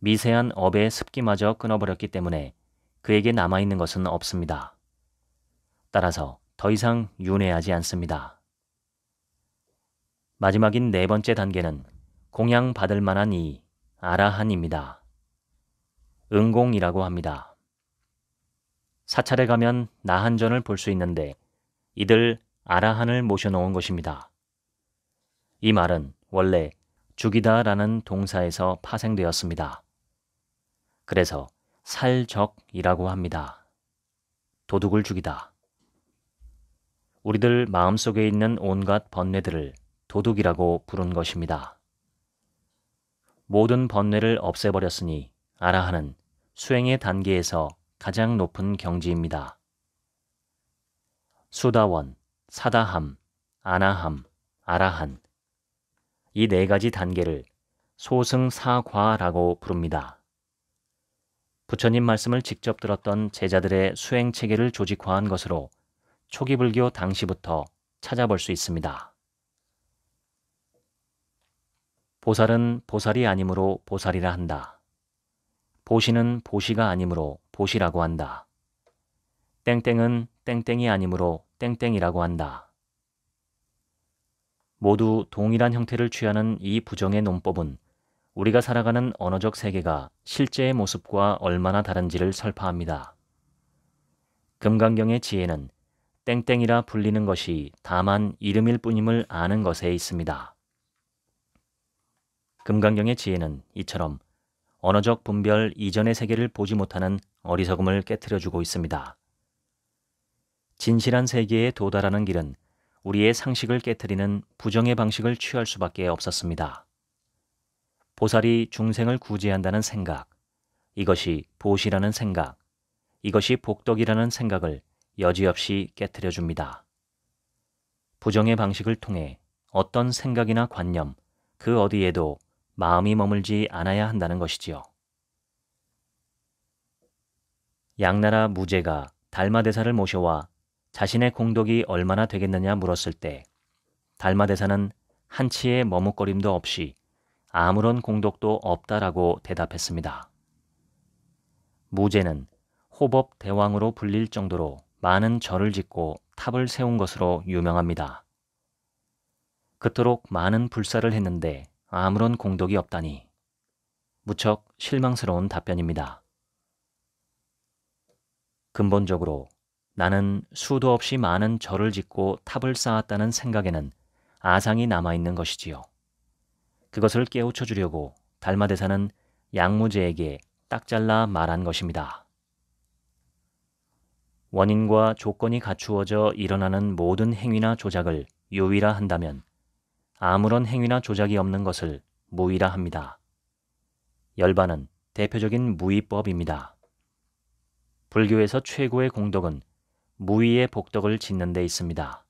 A: 미세한 업의 습기마저 끊어버렸기 때문에 그에게 남아있는 것은 없습니다. 따라서 더 이상 윤회하지 않습니다. 마지막인 네 번째 단계는 공양받을 만한 이, 아라한입니다. 응공이라고 합니다. 사찰에 가면 나한전을 볼 수 있는데 이들 아라한을 모셔놓은 것입니다. 이 말은 원래 죽이다라는 동사에서 파생되었습니다. 그래서 살적이라고 합니다. 도둑을 죽이다. 우리들 마음속에 있는 온갖 번뇌들을 도둑이라고 부른 것입니다. 모든 번뇌를 없애버렸으니 아라하는 수행의 단계에서 가장 높은 경지입니다. 수다원, 사다함, 아나함, 아라한 이 네 가지 단계를 소승사과라고 부릅니다. 부처님 말씀을 직접 들었던 제자들의 수행 체계를 조직화한 것으로 초기 불교 당시부터 찾아볼 수 있습니다. 보살은 보살이 아니므로 보살이라 한다. 보시는 보시가 아니므로 보시라고 한다. 땡땡은 땡땡이 아니므로 땡땡이라고 한다. 모두 동일한 형태를 취하는 이 부정의 논법은 우리가 살아가는 언어적 세계가 실제의 모습과 얼마나 다른지를 설파합니다. 금강경의 지혜는 땡땡이라 불리는 것이 다만 이름일 뿐임을 아는 것에 있습니다. 금강경의 지혜는 이처럼 언어적 분별 이전의 세계를 보지 못하는 어리석음을 깨뜨려주고 있습니다. 진실한 세계에 도달하는 길은 우리의 상식을 깨뜨리는 부정의 방식을 취할 수밖에 없었습니다. 보살이 중생을 구제한다는 생각, 이것이 보시라는 생각, 이것이 복덕이라는 생각을 여지없이 깨뜨려 줍니다. 부정의 방식을 통해 어떤 생각이나 관념, 그 어디에도 마음이 머물지 않아야 한다는 것이지요. 양나라 무제가 달마대사를 모셔와 자신의 공덕이 얼마나 되겠느냐 물었을 때 달마대사는 한치의 머뭇거림도 없이 아무런 공덕도 없다라고 대답했습니다. 무제는 호법 대왕으로 불릴 정도로 많은 절을 짓고 탑을 세운 것으로 유명합니다. 그토록 많은 불사를 했는데 아무런 공덕이 없다니 무척 실망스러운 답변입니다. 근본적으로 나는 수도 없이 많은 절을 짓고 탑을 쌓았다는 생각에는 아상이 남아있는 것이지요. 그것을 깨우쳐 주려고 달마대사는 양무제에게 딱 잘라 말한 것입니다. 원인과 조건이 갖추어져 일어나는 모든 행위나 조작을 유의라 한다면 아무런 행위나 조작이 없는 것을 무위라 합니다. 열반은 대표적인 무위법입니다 불교에서 최고의 공덕은 무위의 복덕을 짓는 데 있습니다.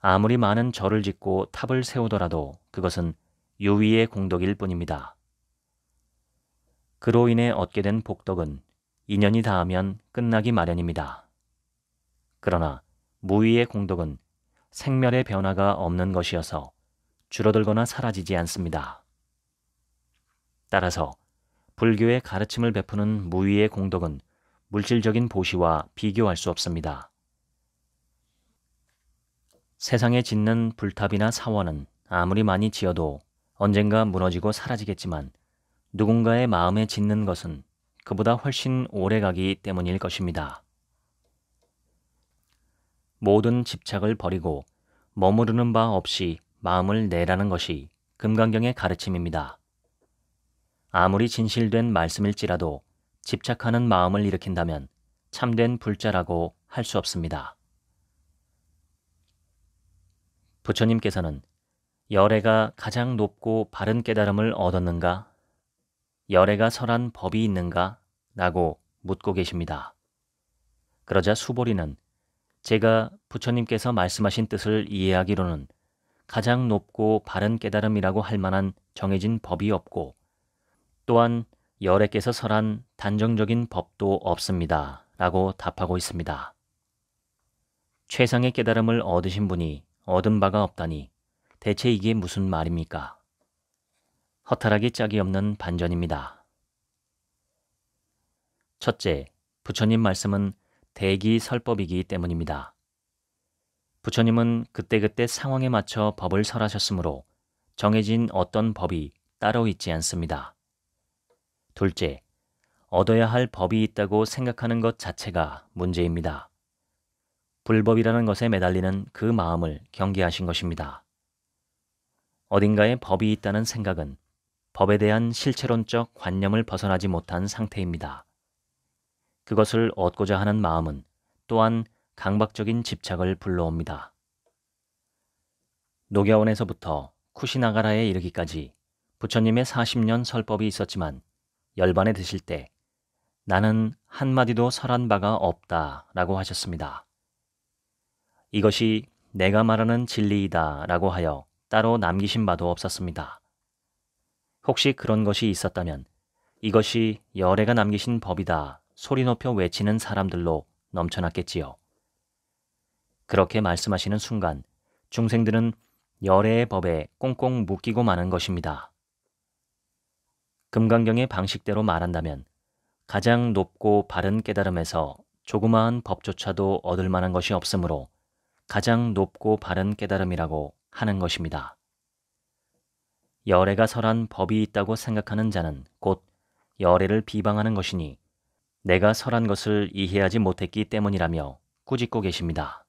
A: 아무리 많은 절을 짓고 탑을 세우더라도 그것은 유위의 공덕일 뿐입니다. 그로 인해 얻게 된 복덕은 인연이 닿으면 끝나기 마련입니다. 그러나 무위의 공덕은 생멸의 변화가 없는 것이어서 줄어들거나 사라지지 않습니다. 따라서 불교의 가르침을 베푸는 무위의 공덕은 물질적인 보시와 비교할 수 없습니다. 세상에 짓는 불탑이나 사원은 아무리 많이 지어도 언젠가 무너지고 사라지겠지만 누군가의 마음에 짓는 것은 그보다 훨씬 오래 가기 때문일 것입니다. 모든 집착을 버리고 머무르는 바 없이 마음을 내라는 것이 금강경의 가르침입니다. 아무리 진실된 말씀일지라도 집착하는 마음을 일으킨다면 참된 불자라고 할 수 없습니다. 부처님께서는 열애가 가장 높고 바른 깨달음을 얻었는가? 열애가 설한 법이 있는가? 라고 묻고 계십니다. 그러자 수보리는 제가 부처님께서 말씀하신 뜻을 이해하기로는 가장 높고 바른 깨달음이라고 할 만한 정해진 법이 없고 또한 열애께서 설한 단정적인 법도 없습니다. 라고 답하고 있습니다. 최상의 깨달음을 얻으신 분이 얻은 바가 없다니 대체 이게 무슨 말입니까? 허탈하기 짝이 없는 반전입니다. 첫째, 부처님 말씀은 대기설법이기 때문입니다. 부처님은 그때그때 상황에 맞춰 법을 설하셨으므로 정해진 어떤 법이 따로 있지 않습니다. 둘째, 얻어야 할 법이 있다고 생각하는 것 자체가 문제입니다. 불법이라는 것에 매달리는 그 마음을 경계하신 것입니다. 어딘가에 법이 있다는 생각은 법에 대한 실체론적 관념을 벗어나지 못한 상태입니다. 그것을 얻고자 하는 마음은 또한 강박적인 집착을 불러옵니다. 녹갸원에서부터 쿠시나가라에 이르기까지 부처님의 40년 설법이 있었지만 열반에 드실 때 나는 한마디도 설한 바가 없다 라고 하셨습니다. 이것이 내가 말하는 진리이다 라고 하여 따로 남기신 바도 없었습니다. 혹시 그런 것이 있었다면 이것이 열애가 남기신 법이다 소리 높여 외치는 사람들로 넘쳐났겠지요. 그렇게 말씀하시는 순간 중생들은 열애의 법에 꽁꽁 묶이고 마는 것입니다. 금강경의 방식대로 말한다면 가장 높고 바른 깨달음에서 조그마한 법조차도 얻을 만한 것이 없으므로 가장 높고 바른 깨달음이라고 하는 것입니다. 열애가 설한 법이 있다고 생각하는 자는 곧 열애를 비방하는 것이니 내가 설한 것을 이해하지 못했기 때문이라며 꾸짖고 계십니다.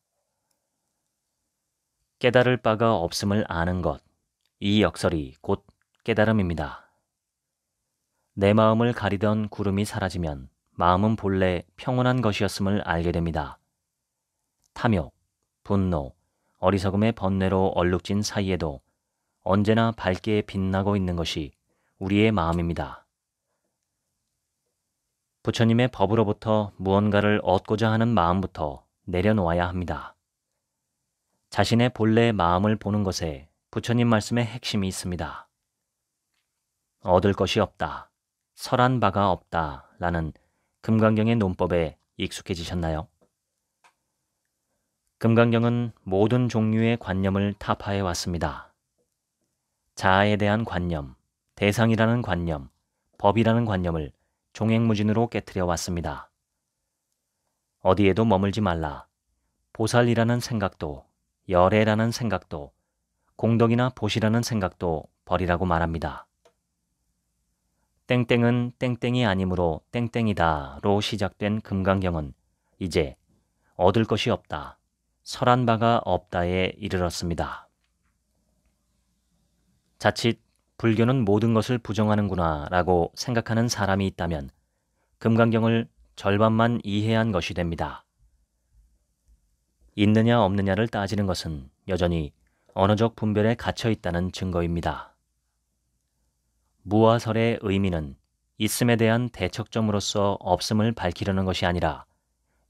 A: 깨달을 바가 없음을 아는 것, 이 역설이 곧 깨달음입니다. 내 마음을 가리던 구름이 사라지면 마음은 본래 평온한 것이었음을 알게 됩니다. 탐욕, 분노, 어리석음의 번뇌로 얼룩진 사이에도 언제나 밝게 빛나고 있는 것이 우리의 마음입니다. 부처님의 법으로부터 무언가를 얻고자 하는 마음부터 내려놓아야 합니다. 자신의 본래의 마음을 보는 것에 부처님 말씀의 핵심이 있습니다. 얻을 것이 없다, 설한 바가 없다 라는 금강경의 논법에 익숙해지셨나요? 금강경은 모든 종류의 관념을 타파해 왔습니다. 자아에 대한 관념, 대상이라는 관념, 법이라는 관념을 종횡무진으로 깨뜨려 왔습니다. 어디에도 머물지 말라. 보살이라는 생각도, 열애라는 생각도, 공덕이나 보시라는 생각도 버리라고 말합니다. 땡땡은 땡땡이 아니므로 땡땡이다로 시작된 금강경은 이제 얻을 것이 없다, 설한 바가 없다에 이르렀습니다. 자칫 불교는 모든 것을 부정하는구나 라고 생각하는 사람이 있다면 금강경을 절반만 이해한 것이 됩니다. 있느냐 없느냐를 따지는 것은 여전히 언어적 분별에 갇혀 있다는 증거입니다. 무화설의 의미는 있음에 대한 대척점으로서 없음을 밝히려는 것이 아니라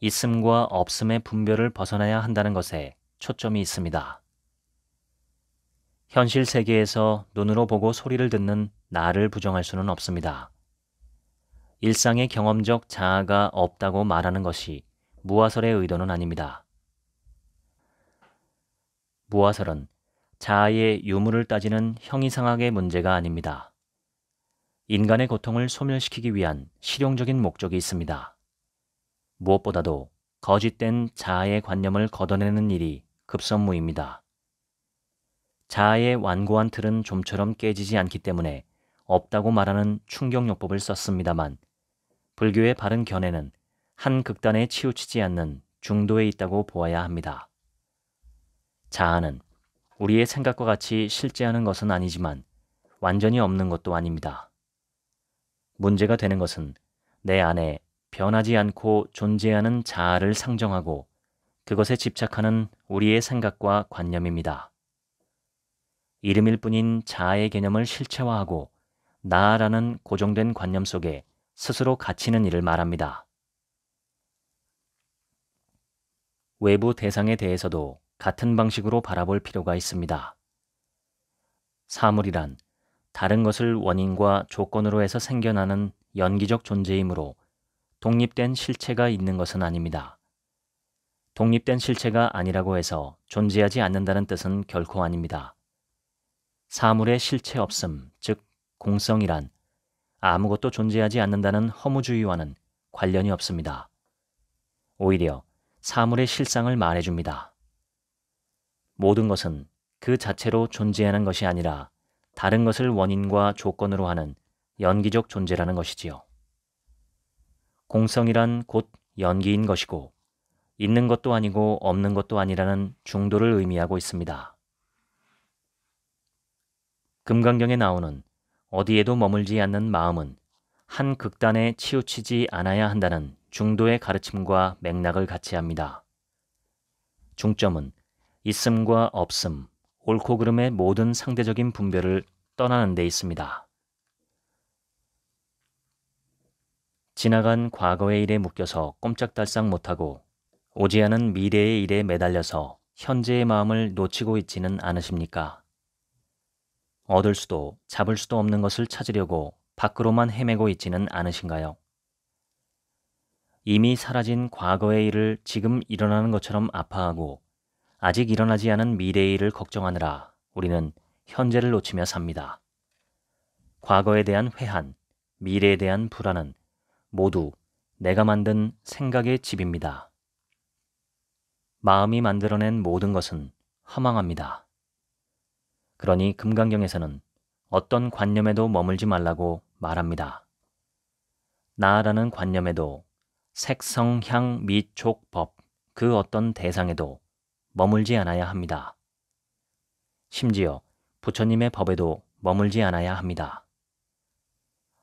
A: 있음과 없음의 분별을 벗어나야 한다는 것에 초점이 있습니다. 현실 세계에서 눈으로 보고 소리를 듣는 나를 부정할 수는 없습니다. 일상의 경험적 자아가 없다고 말하는 것이 무화설의 의도는 아닙니다. 무화설은 자아의 유무를 따지는 형이상학의 문제가 아닙니다. 인간의 고통을 소멸시키기 위한 실용적인 목적이 있습니다. 무엇보다도 거짓된 자아의 관념을 걷어내는 일이 급선무입니다. 자아의 완고한 틀은 좀처럼 깨지지 않기 때문에 없다고 말하는 충격요법을 썼습니다만 불교의 바른 견해는 한 극단에 치우치지 않는 중도에 있다고 보아야 합니다. 자아는 우리의 생각과 같이 실제하는 것은 아니지만 완전히 없는 것도 아닙니다. 문제가 되는 것은 내 안에 변하지 않고 존재하는 자아를 상정하고 그것에 집착하는 우리의 생각과 관념입니다. 이름일 뿐인 자아의 개념을 실체화하고 나라는 고정된 관념 속에 스스로 갇히는 일을 말합니다. 외부 대상에 대해서도 같은 방식으로 바라볼 필요가 있습니다. 사물이란 다른 것을 원인과 조건으로 해서 생겨나는 연기적 존재이므로 독립된 실체가 있는 것은 아닙니다. 독립된 실체가 아니라고 해서 존재하지 않는다는 뜻은 결코 아닙니다. 사물의 실체 없음, 즉 공성이란 아무것도 존재하지 않는다는 허무주의와는 관련이 없습니다. 오히려 사물의 실상을 말해줍니다. 모든 것은 그 자체로 존재하는 것이 아니라 다른 것을 원인과 조건으로 하는 연기적 존재라는 것이지요. 공성이란 곧 연기인 것이고 있는 것도 아니고 없는 것도 아니라는 중도를 의미하고 있습니다. 금강경에 나오는 어디에도 머물지 않는 마음은 한 극단에 치우치지 않아야 한다는 중도의 가르침과 맥락을 같이 합니다. 중점은 있음과 없음, 옳고 그름의 모든 상대적인 분별을 떠나는 데 있습니다. 지나간 과거의 일에 묶여서 꼼짝달싹 못하고 오지 않은 미래의 일에 매달려서 현재의 마음을 놓치고 있지는 않으십니까? 얻을 수도 잡을 수도 없는 것을 찾으려고 밖으로만 헤매고 있지는 않으신가요? 이미 사라진 과거의 일을 지금 일어나는 것처럼 아파하고 아직 일어나지 않은 미래의 일을 걱정하느라 우리는 현재를 놓치며 삽니다. 과거에 대한 회한, 미래에 대한 불안은 모두 내가 만든 생각의 집입니다. 마음이 만들어낸 모든 것은 허망합니다. 그러니 금강경에서는 어떤 관념에도 머물지 말라고 말합니다. 나라는 관념에도 색성향 미촉법 그 어떤 대상에도 머물지 않아야 합니다. 심지어 부처님의 법에도 머물지 않아야 합니다.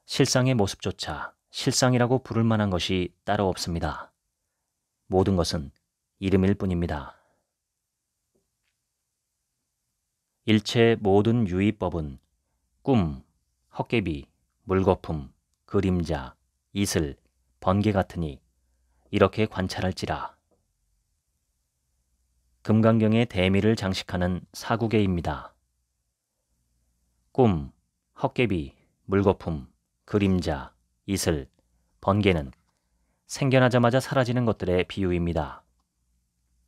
A: 실상의 모습조차 실상이라고 부를 만한 것이 따로 없습니다. 모든 것은 이름일 뿐입니다. 일체 모든 유의법은 꿈, 헛개비, 물거품, 그림자, 이슬, 번개 같으니 이렇게 관찰할지라. 금강경의 대미를 장식하는 사구계입니다. 꿈, 헛개비, 물거품, 그림자, 이슬, 번개는 생겨나자마자 사라지는 것들의 비유입니다.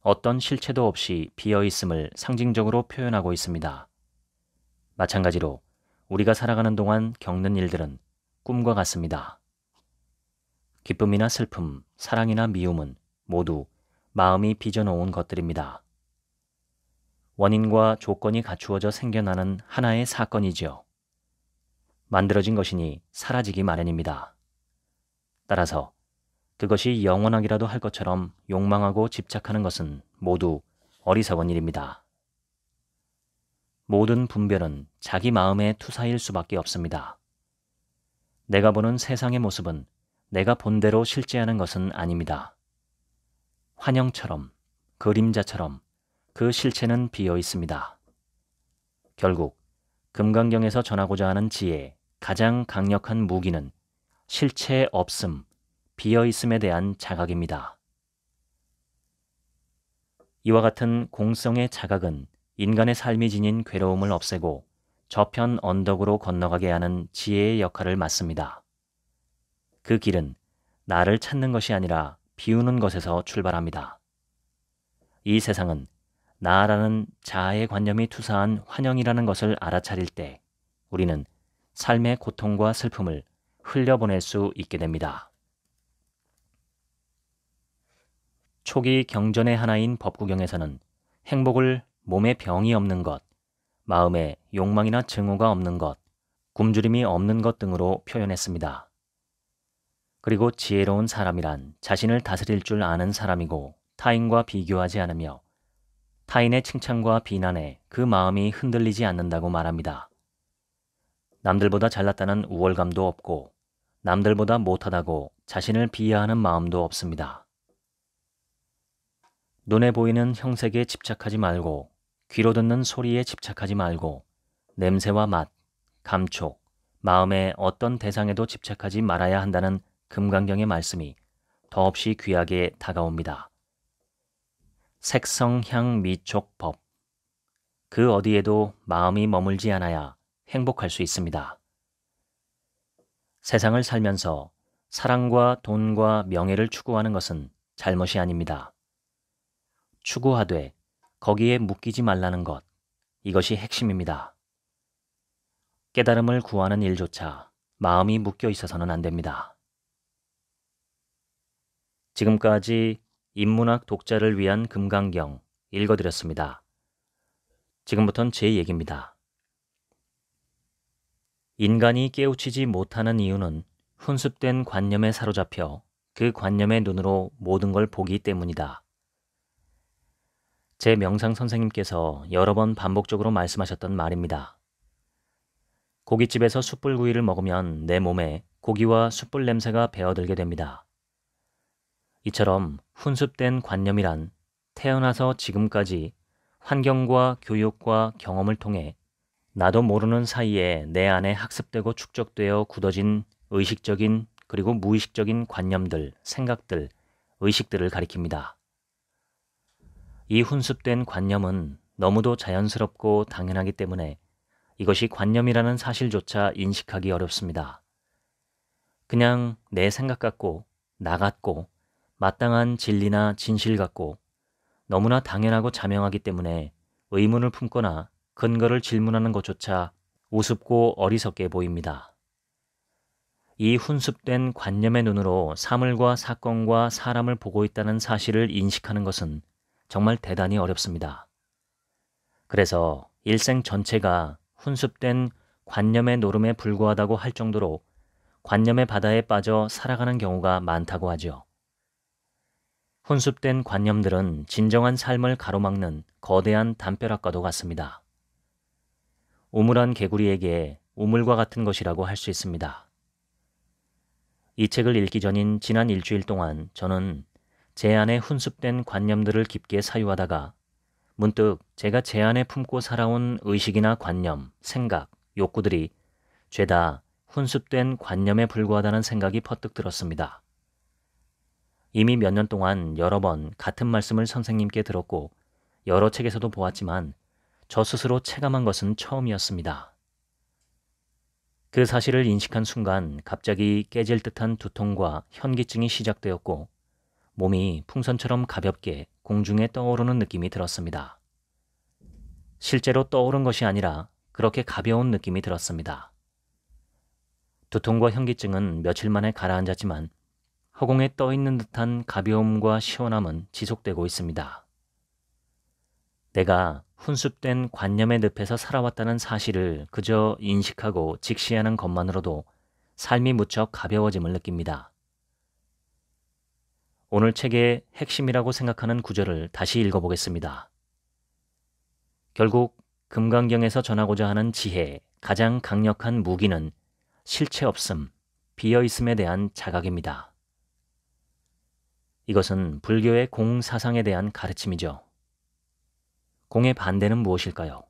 A: 어떤 실체도 없이 비어 있음을 상징적으로 표현하고 있습니다. 마찬가지로 우리가 살아가는 동안 겪는 일들은 꿈과 같습니다. 기쁨이나 슬픔, 사랑이나 미움은 모두 마음이 빚어놓은 것들입니다. 원인과 조건이 갖추어져 생겨나는 하나의 사건이지요. 만들어진 것이니 사라지기 마련입니다. 따라서 그것이 영원하기라도 할 것처럼 욕망하고 집착하는 것은 모두 어리석은 일입니다. 모든 분별은 자기 마음의 투사일 수밖에 없습니다. 내가 보는 세상의 모습은 내가 본대로 실제하는 것은 아닙니다. 환영처럼, 그림자처럼 그 실체는 비어 있습니다. 결국 금강경에서 전하고자 하는 지혜 가장 강력한 무기는 실체 없음, 비어 있음에 대한 자각입니다. 이와 같은 공성의 자각은 인간의 삶이 지닌 괴로움을 없애고 저편 언덕으로 건너가게 하는 지혜의 역할을 맡습니다. 그 길은 나를 찾는 것이 아니라 비우는 것에서 출발합니다. 이 세상은 나라는 자아의 관념이 투사한 환영이라는 것을 알아차릴 때 우리는 삶의 고통과 슬픔을 흘려보낼 수 있게 됩니다. 초기 경전의 하나인 법구경에서는 행복을 몸에 병이 없는 것, 마음에 욕망이나 증오가 없는 것, 굶주림이 없는 것 등으로 표현했습니다. 그리고 지혜로운 사람이란 자신을 다스릴 줄 아는 사람이고 타인과 비교하지 않으며 타인의 칭찬과 비난에 그 마음이 흔들리지 않는다고 말합니다. 남들보다 잘났다는 우월감도 없고 남들보다 못하다고 자신을 비하하는 마음도 없습니다. 눈에 보이는 형색에 집착하지 말고 귀로 듣는 소리에 집착하지 말고 냄새와 맛, 감촉, 마음의 어떤 대상에도 집착하지 말아야 한다는 금강경의 말씀이 더없이 귀하게 다가옵니다. 색성 향 미촉 법. 그 어디에도 마음이 머물지 않아야 행복할 수 있습니다. 세상을 살면서 사랑과 돈과 명예를 추구하는 것은 잘못이 아닙니다. 추구하되 거기에 묶이지 말라는 것. 이것이 핵심입니다. 깨달음을 구하는 일조차 마음이 묶여 있어서는 안 됩니다. 지금까지 인문학 독자를 위한 금강경 읽어드렸습니다. 지금부터는 제 얘기입니다. 인간이 깨우치지 못하는 이유는 훈습된 관념에 사로잡혀 그 관념의 눈으로 모든 걸 보기 때문이다. 제 명상 선생님께서 여러 번 반복적으로 말씀하셨던 말입니다. 고깃집에서 숯불구이를 먹으면 내 몸에 고기와 숯불 냄새가 배어들게 됩니다. 이처럼 훈습된 관념이란 태어나서 지금까지 환경과 교육과 경험을 통해 나도 모르는 사이에 내 안에 학습되고 축적되어 굳어진 의식적인 그리고 무의식적인 관념들, 생각들, 의식들을 가리킵니다. 이 훈습된 관념은 너무도 자연스럽고 당연하기 때문에 이것이 관념이라는 사실조차 인식하기 어렵습니다. 그냥 내 생각 같고, 나 같고, 마땅한 진리나 진실 같고, 너무나 당연하고 자명하기 때문에 의문을 품거나 근거를 질문하는 것조차 우습고 어리석게 보입니다. 이 훈습된 관념의 눈으로 사물과 사건과 사람을 보고 있다는 사실을 인식하는 것은 정말 대단히 어렵습니다. 그래서 일생 전체가 훈습된 관념의 노름에 불과하다고 할 정도로 관념의 바다에 빠져 살아가는 경우가 많다고 하죠. 훈습된 관념들은 진정한 삶을 가로막는 거대한 담벼락과도 같습니다. 우물한 개구리에게 우물과 같은 것이라고 할 수 있습니다. 이 책을 읽기 전인 지난 일주일 동안 저는 제 안에 훈습된 관념들을 깊게 사유하다가 문득 제가 제 안에 품고 살아온 의식이나 관념, 생각, 욕구들이 죄다 훈습된 관념에 불과하다는 생각이 퍼뜩 들었습니다. 이미 몇 년 동안 여러 번 같은 말씀을 선생님께 들었고 여러 책에서도 보았지만 저 스스로 체감한 것은 처음이었습니다. 그 사실을 인식한 순간 갑자기 깨질 듯한 두통과 현기증이 시작되었고 몸이 풍선처럼 가볍게 공중에 떠오르는 느낌이 들었습니다. 실제로 떠오른 것이 아니라 그렇게 가벼운 느낌이 들었습니다. 두통과 현기증은 며칠 만에 가라앉았지만 허공에 떠 있는 듯한 가벼움과 시원함은 지속되고 있습니다. 내가 훈습된 관념의 늪에서 살아왔다는 사실을 그저 인식하고 직시하는 것만으로도 삶이 무척 가벼워짐을 느낍니다. 오늘 책의 핵심이라고 생각하는 구절을 다시 읽어보겠습니다. 결국 금강경에서 전하고자 하는 지혜의 가장 강력한 무기는 실체 없음, 비어 있음에 대한 자각입니다. 이것은 불교의 공 사상에 대한 가르침이죠. 공의 반대는 무엇일까요?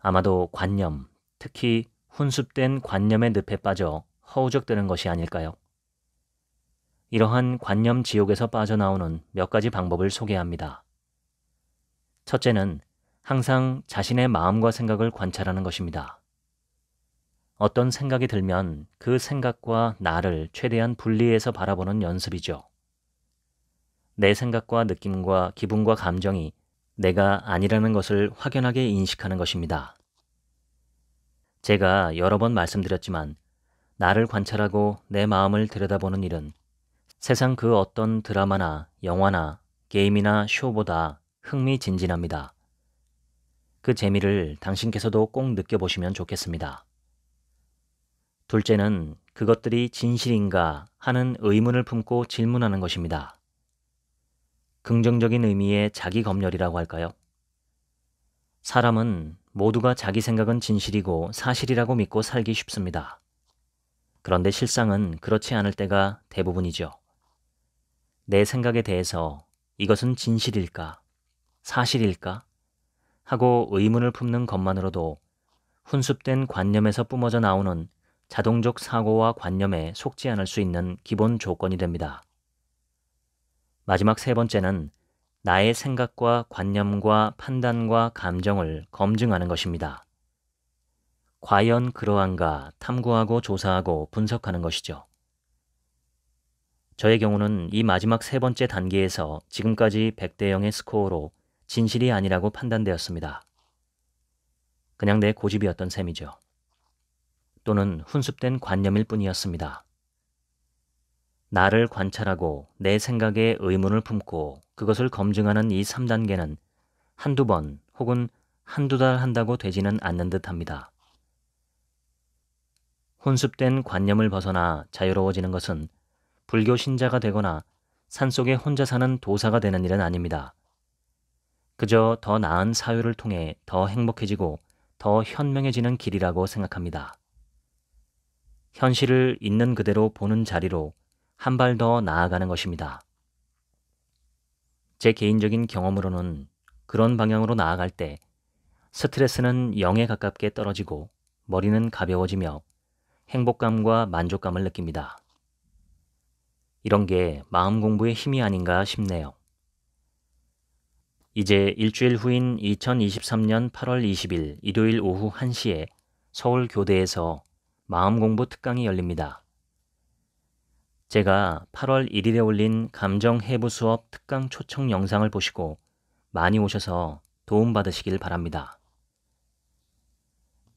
A: 아마도 관념, 특히 훈습된 관념의 늪에 빠져 허우적대는 것이 아닐까요? 이러한 관념 지옥에서 빠져나오는 몇 가지 방법을 소개합니다. 첫째는 항상 자신의 마음과 생각을 관찰하는 것입니다. 어떤 생각이 들면 그 생각과 나를 최대한 분리해서 바라보는 연습이죠. 내 생각과 느낌과 기분과 감정이 내가 아니라는 것을 확연하게 인식하는 것입니다. 제가 여러 번 말씀드렸지만 나를 관찰하고 내 마음을 들여다보는 일은 세상 그 어떤 드라마나 영화나 게임이나 쇼보다 흥미진진합니다. 그 재미를 당신께서도 꼭 느껴보시면 좋겠습니다. 둘째는 그것들이 진실인가 하는 의문을 품고 질문하는 것입니다. 긍정적인 의미의 자기 검열이라고 할까요? 사람은 모두가 자기 생각은 진실이고 사실이라고 믿고 살기 쉽습니다. 그런데 실상은 그렇지 않을 때가 대부분이죠. 내 생각에 대해서 이것은 진실일까, 사실일까 하고 의문을 품는 것만으로도 훈습된 관념에서 뿜어져 나오는 자동적 사고와 관념에 속지 않을 수 있는 기본 조건이 됩니다. 마지막 세 번째는 나의 생각과 관념과 판단과 감정을 검증하는 것입니다. 과연 그러한가 탐구하고 조사하고 분석하는 것이죠. 저의 경우는 이 마지막 세 번째 단계에서 지금까지 100대 0의 스코어로 진실이 아니라고 판단되었습니다. 그냥 내 고집이었던 셈이죠. 또는 훈습된 관념일 뿐이었습니다. 나를 관찰하고 내 생각에 의문을 품고 그것을 검증하는 이 3단계는 한두 번 혹은 한두 달 한다고 되지는 않는 듯 합니다. 혼습된 관념을 벗어나 자유로워지는 것은 불교 신자가 되거나 산속에 혼자 사는 도사가 되는 일은 아닙니다. 그저 더 나은 사유를 통해 더 행복해지고 더 현명해지는 길이라고 생각합니다. 현실을 있는 그대로 보는 자리로 한 발 더 나아가는 것입니다. 제 개인적인 경험으로는 그런 방향으로 나아갈 때 스트레스는 0에 가깝게 떨어지고 머리는 가벼워지며 행복감과 만족감을 느낍니다. 이런 게 마음 공부의 힘이 아닌가 싶네요. 이제 일주일 후인 2023년 8월 20일 일요일 오후 1시에 서울 교대에서 마음 공부 특강이 열립니다. 제가 8월 1일에 올린 감정 해부 수업 특강 초청 영상을 보시고 많이 오셔서 도움받으시길 바랍니다.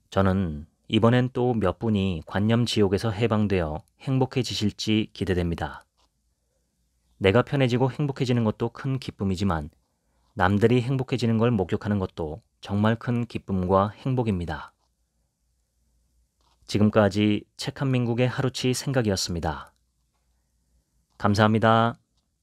A: 저는 이번엔 또 몇 분이 관념 지옥에서 해방되어 행복해지실지 기대됩니다. 내가 편해지고 행복해지는 것도 큰 기쁨이지만 남들이 행복해지는 걸 목격하는 것도 정말 큰 기쁨과 행복입니다. 지금까지 책 한민국의 하루치 생각이었습니다. 감사합니다.